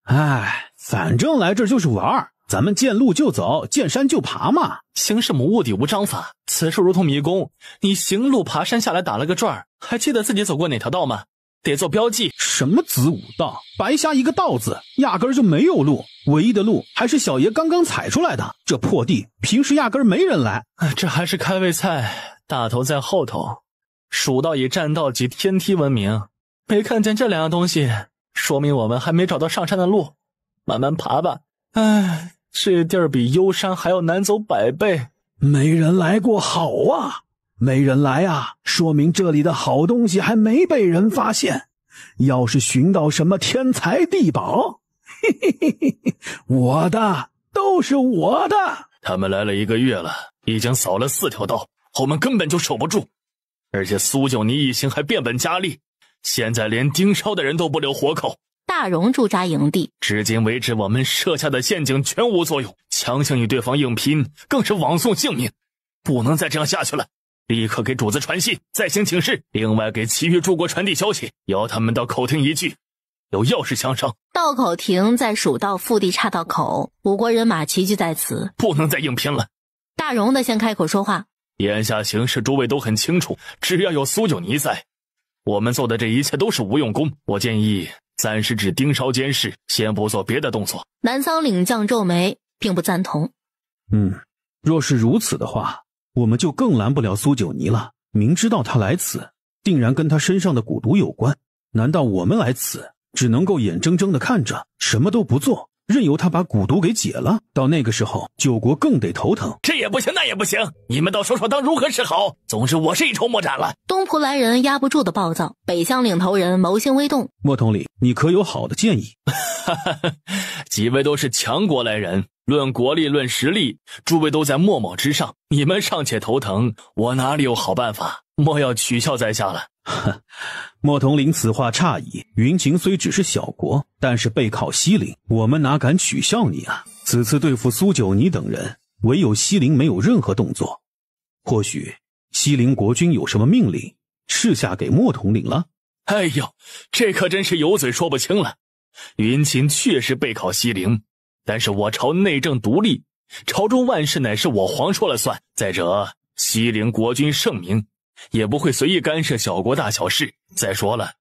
哎，反正来这就是玩儿，咱们见路就走，见山就爬嘛。行什么卧底无章法，此处如同迷宫，
你行路爬山下来打了个转儿，还记得自己走过哪条道吗？得做标记。什么
子午道，白瞎一个“道”字，压根儿就没有路。唯一的路还是小爷刚刚踩出来的，这破地平时压根没人来。
这还是开胃菜，大头在后头。蜀道以栈道及天梯闻名，没看见这两样东西，说明我们还没找到上山的路。慢慢爬吧。哎，这
地儿比幽山还要难走百倍，没人来过。好啊，没人来啊，说明这里的好东西还没被人发现。要是寻到什么天材地宝。嘿嘿嘿嘿嘿，我的都是我的。
他们来了一个月了，已经扫了四条道，我们根本就守不住。而且苏九尼一行还变本加厉，现在连盯梢的人都不留活口。
大荣驻扎营地，
至今为止我们设下的陷阱全无作用，强行与对方硬拼更是枉送性命。不能再这样下去了，立刻给主子传信，再行请示。另外给其余诸国传递消息，邀他们到口听一聚。有要事相商。
道口亭在蜀道腹地岔道口，五国人马齐聚在此，不
能再硬拼了。
大荣的先开口说话。
眼下形势，诸位都很清楚。只要有苏九尼在，我们做的这一切都是无用功。我建议暂时只盯梢监视，先不做别的动作。
南桑领将皱眉，并不赞同。
嗯，若是如此的话，我们就更拦不了苏九尼了。明知道他来此，定然跟他身上的蛊毒有关。难道我们来此？只能够眼睁睁的看着，什么都不做，任由他把蛊毒给解了。到那个时候，九国更得头疼。
这也不行，那也不行，你们倒说说，当如何是好？总之，我是一筹莫展了。
东蒲来人压不住的暴躁，北乡领头人谋心微动。
莫统领，你可有好的建议？
几位都是强国来人，论国力，论实力，诸位都在莫某之上。你们尚且头疼，我哪里有好办
法？莫要取笑在下了。哼，莫统领此话差矣。云秦虽只是小国，但是背靠西陵，我们哪敢取笑你啊？此次对付苏九尼等人，唯有西陵没有任何动作，或许西陵国君有什么命令，赐下给莫统领了。
哎呦，这可真是有嘴说不清了。云秦确实背靠西陵，但是我朝内政独立，朝中万事乃是我皇说了算。再者，西陵国君圣明。也不会随意干涉小国大小事。再说了，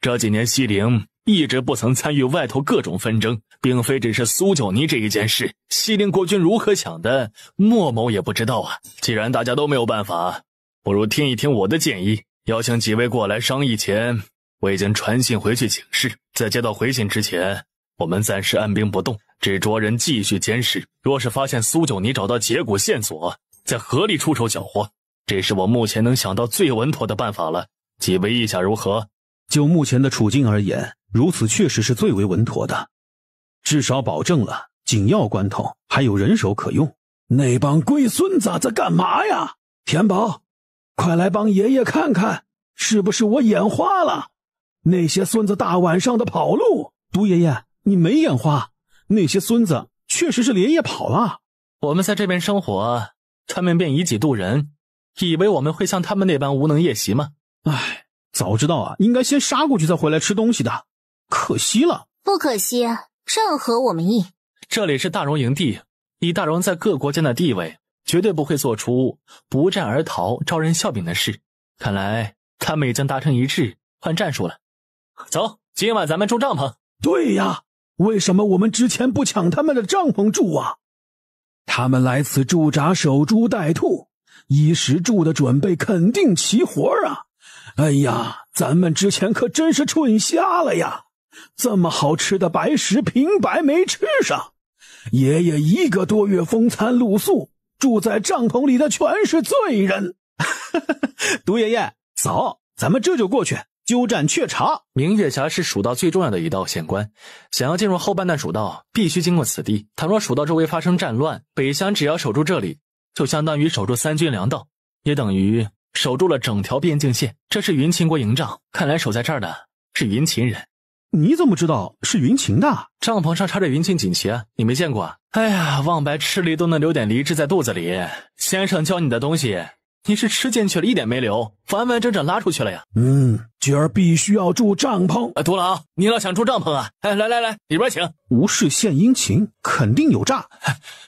这几年西陵一直不曾参与外头各种纷争，并非只是苏九尼这一件事。西陵国君如何想的，莫某也不知道啊。既然大家都没有办法，不如听一听我的建议。邀请几位过来商议前，我已经传信回去请示。在接到回信之前，我们暂时按兵不动，只着人继续监视。若是发现苏九尼找到结骨线索，再合力出手搅和。这是我目前能想到最稳妥的办法了。几位意下如何？
就目前的处境而言，如此确实是最为稳妥的，至少保证了紧要关头还有人手可用。那帮龟孙子在干嘛呀？田宝，快来帮爷爷看看，是不是我眼花了？那些孙子大晚上的跑路，独爷爷你没眼花，那些孙子确实是连夜跑
了。我们在这边生活，他们便以己度人。以为我们会像他们那般无能夜袭吗？唉，早知道啊，应该先杀过去再回来吃东西的。可惜了，
不可惜，正合我们意。
这里是大荣营地，以大荣在各国间的地位，绝对不会做出不战而逃、招人笑柄的事。看来他们已经达成一致，换战术了。走，今晚咱们住帐篷。对呀，
为什么我们之前不抢他们的帐篷住啊？他们来此驻扎，守株待兔。衣食住的准备肯定齐活啊！哎呀，咱们之前可真是蠢瞎了呀！这么好吃的白食，平白没吃上。爷爷一个多月风餐露宿，住在帐篷里的全是罪人。独爷爷，走，咱们这就过去，鸠占鹊巢。明月峡是蜀道
最重要的一道险关，想要进入后半段蜀道，必须经过此地。倘若蜀道周围发生战乱，北乡只要守住这里。就相当于守住三军粮道，也等于守住了整条边境线。这是云秦国营帐，看来守在这儿的是云秦人。你怎么知道是云秦的？帐篷上插着云秦锦旗，你没见过？哎呀，望白吃梨都能留点梨汁在肚子里。先生教你的东西，你是吃进去了一点没留，完完整整拉出去了呀。
嗯，菊儿必须要住帐篷。独狼，你
老想住帐篷啊？哎，来来来，里边请。
无事献殷勤，肯定有诈。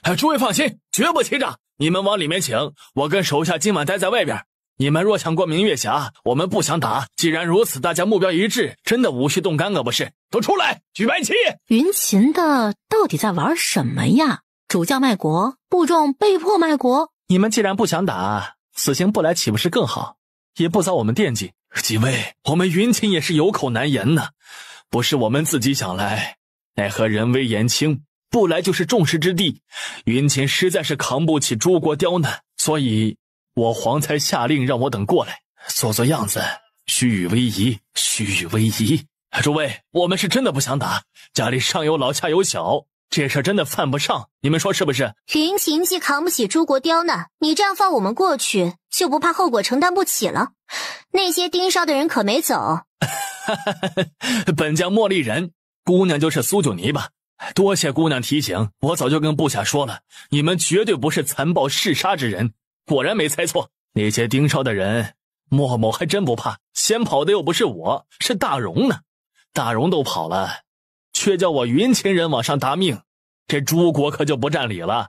哎，诸位放心，绝不欺诈。你们往里面请，我跟手下今晚待在外边。你们若想过明月峡，我们不想打。既然如此，大家目标一致，真的无需动干戈，不是？
都出来，举白旗！云秦的到底在玩什么呀？主将卖国，部众被迫卖国。
你们既然不想打，死刑不来岂不是更好？也不遭我们惦记。几位，我们云秦也是有口难言呢，不是我们自己想来，奈何人微言轻。不来就是众矢之的，云琴实在是扛不起诸国刁难，所以我皇才下令让我等过来做做样子，虚与委蛇，虚与委蛇。诸位，我们是真的不想打，家里上有老下有小，这事真的犯不上。你们说是不是？
云琴既扛不起诸国刁难，你这样放我们过去，就不怕后果承担不起了？那些盯梢的人可没走。
本将莫莉人，姑娘就是苏九妮吧？多谢姑娘提醒，我早就跟部下说了，你们绝对不是残暴嗜杀之人。果然没猜错，那些盯梢的人，莫某还真不怕。先跑的又不是我，是大荣呢。大荣都
跑了，却叫我云秦人往上搭命，这诸国可就不占理了。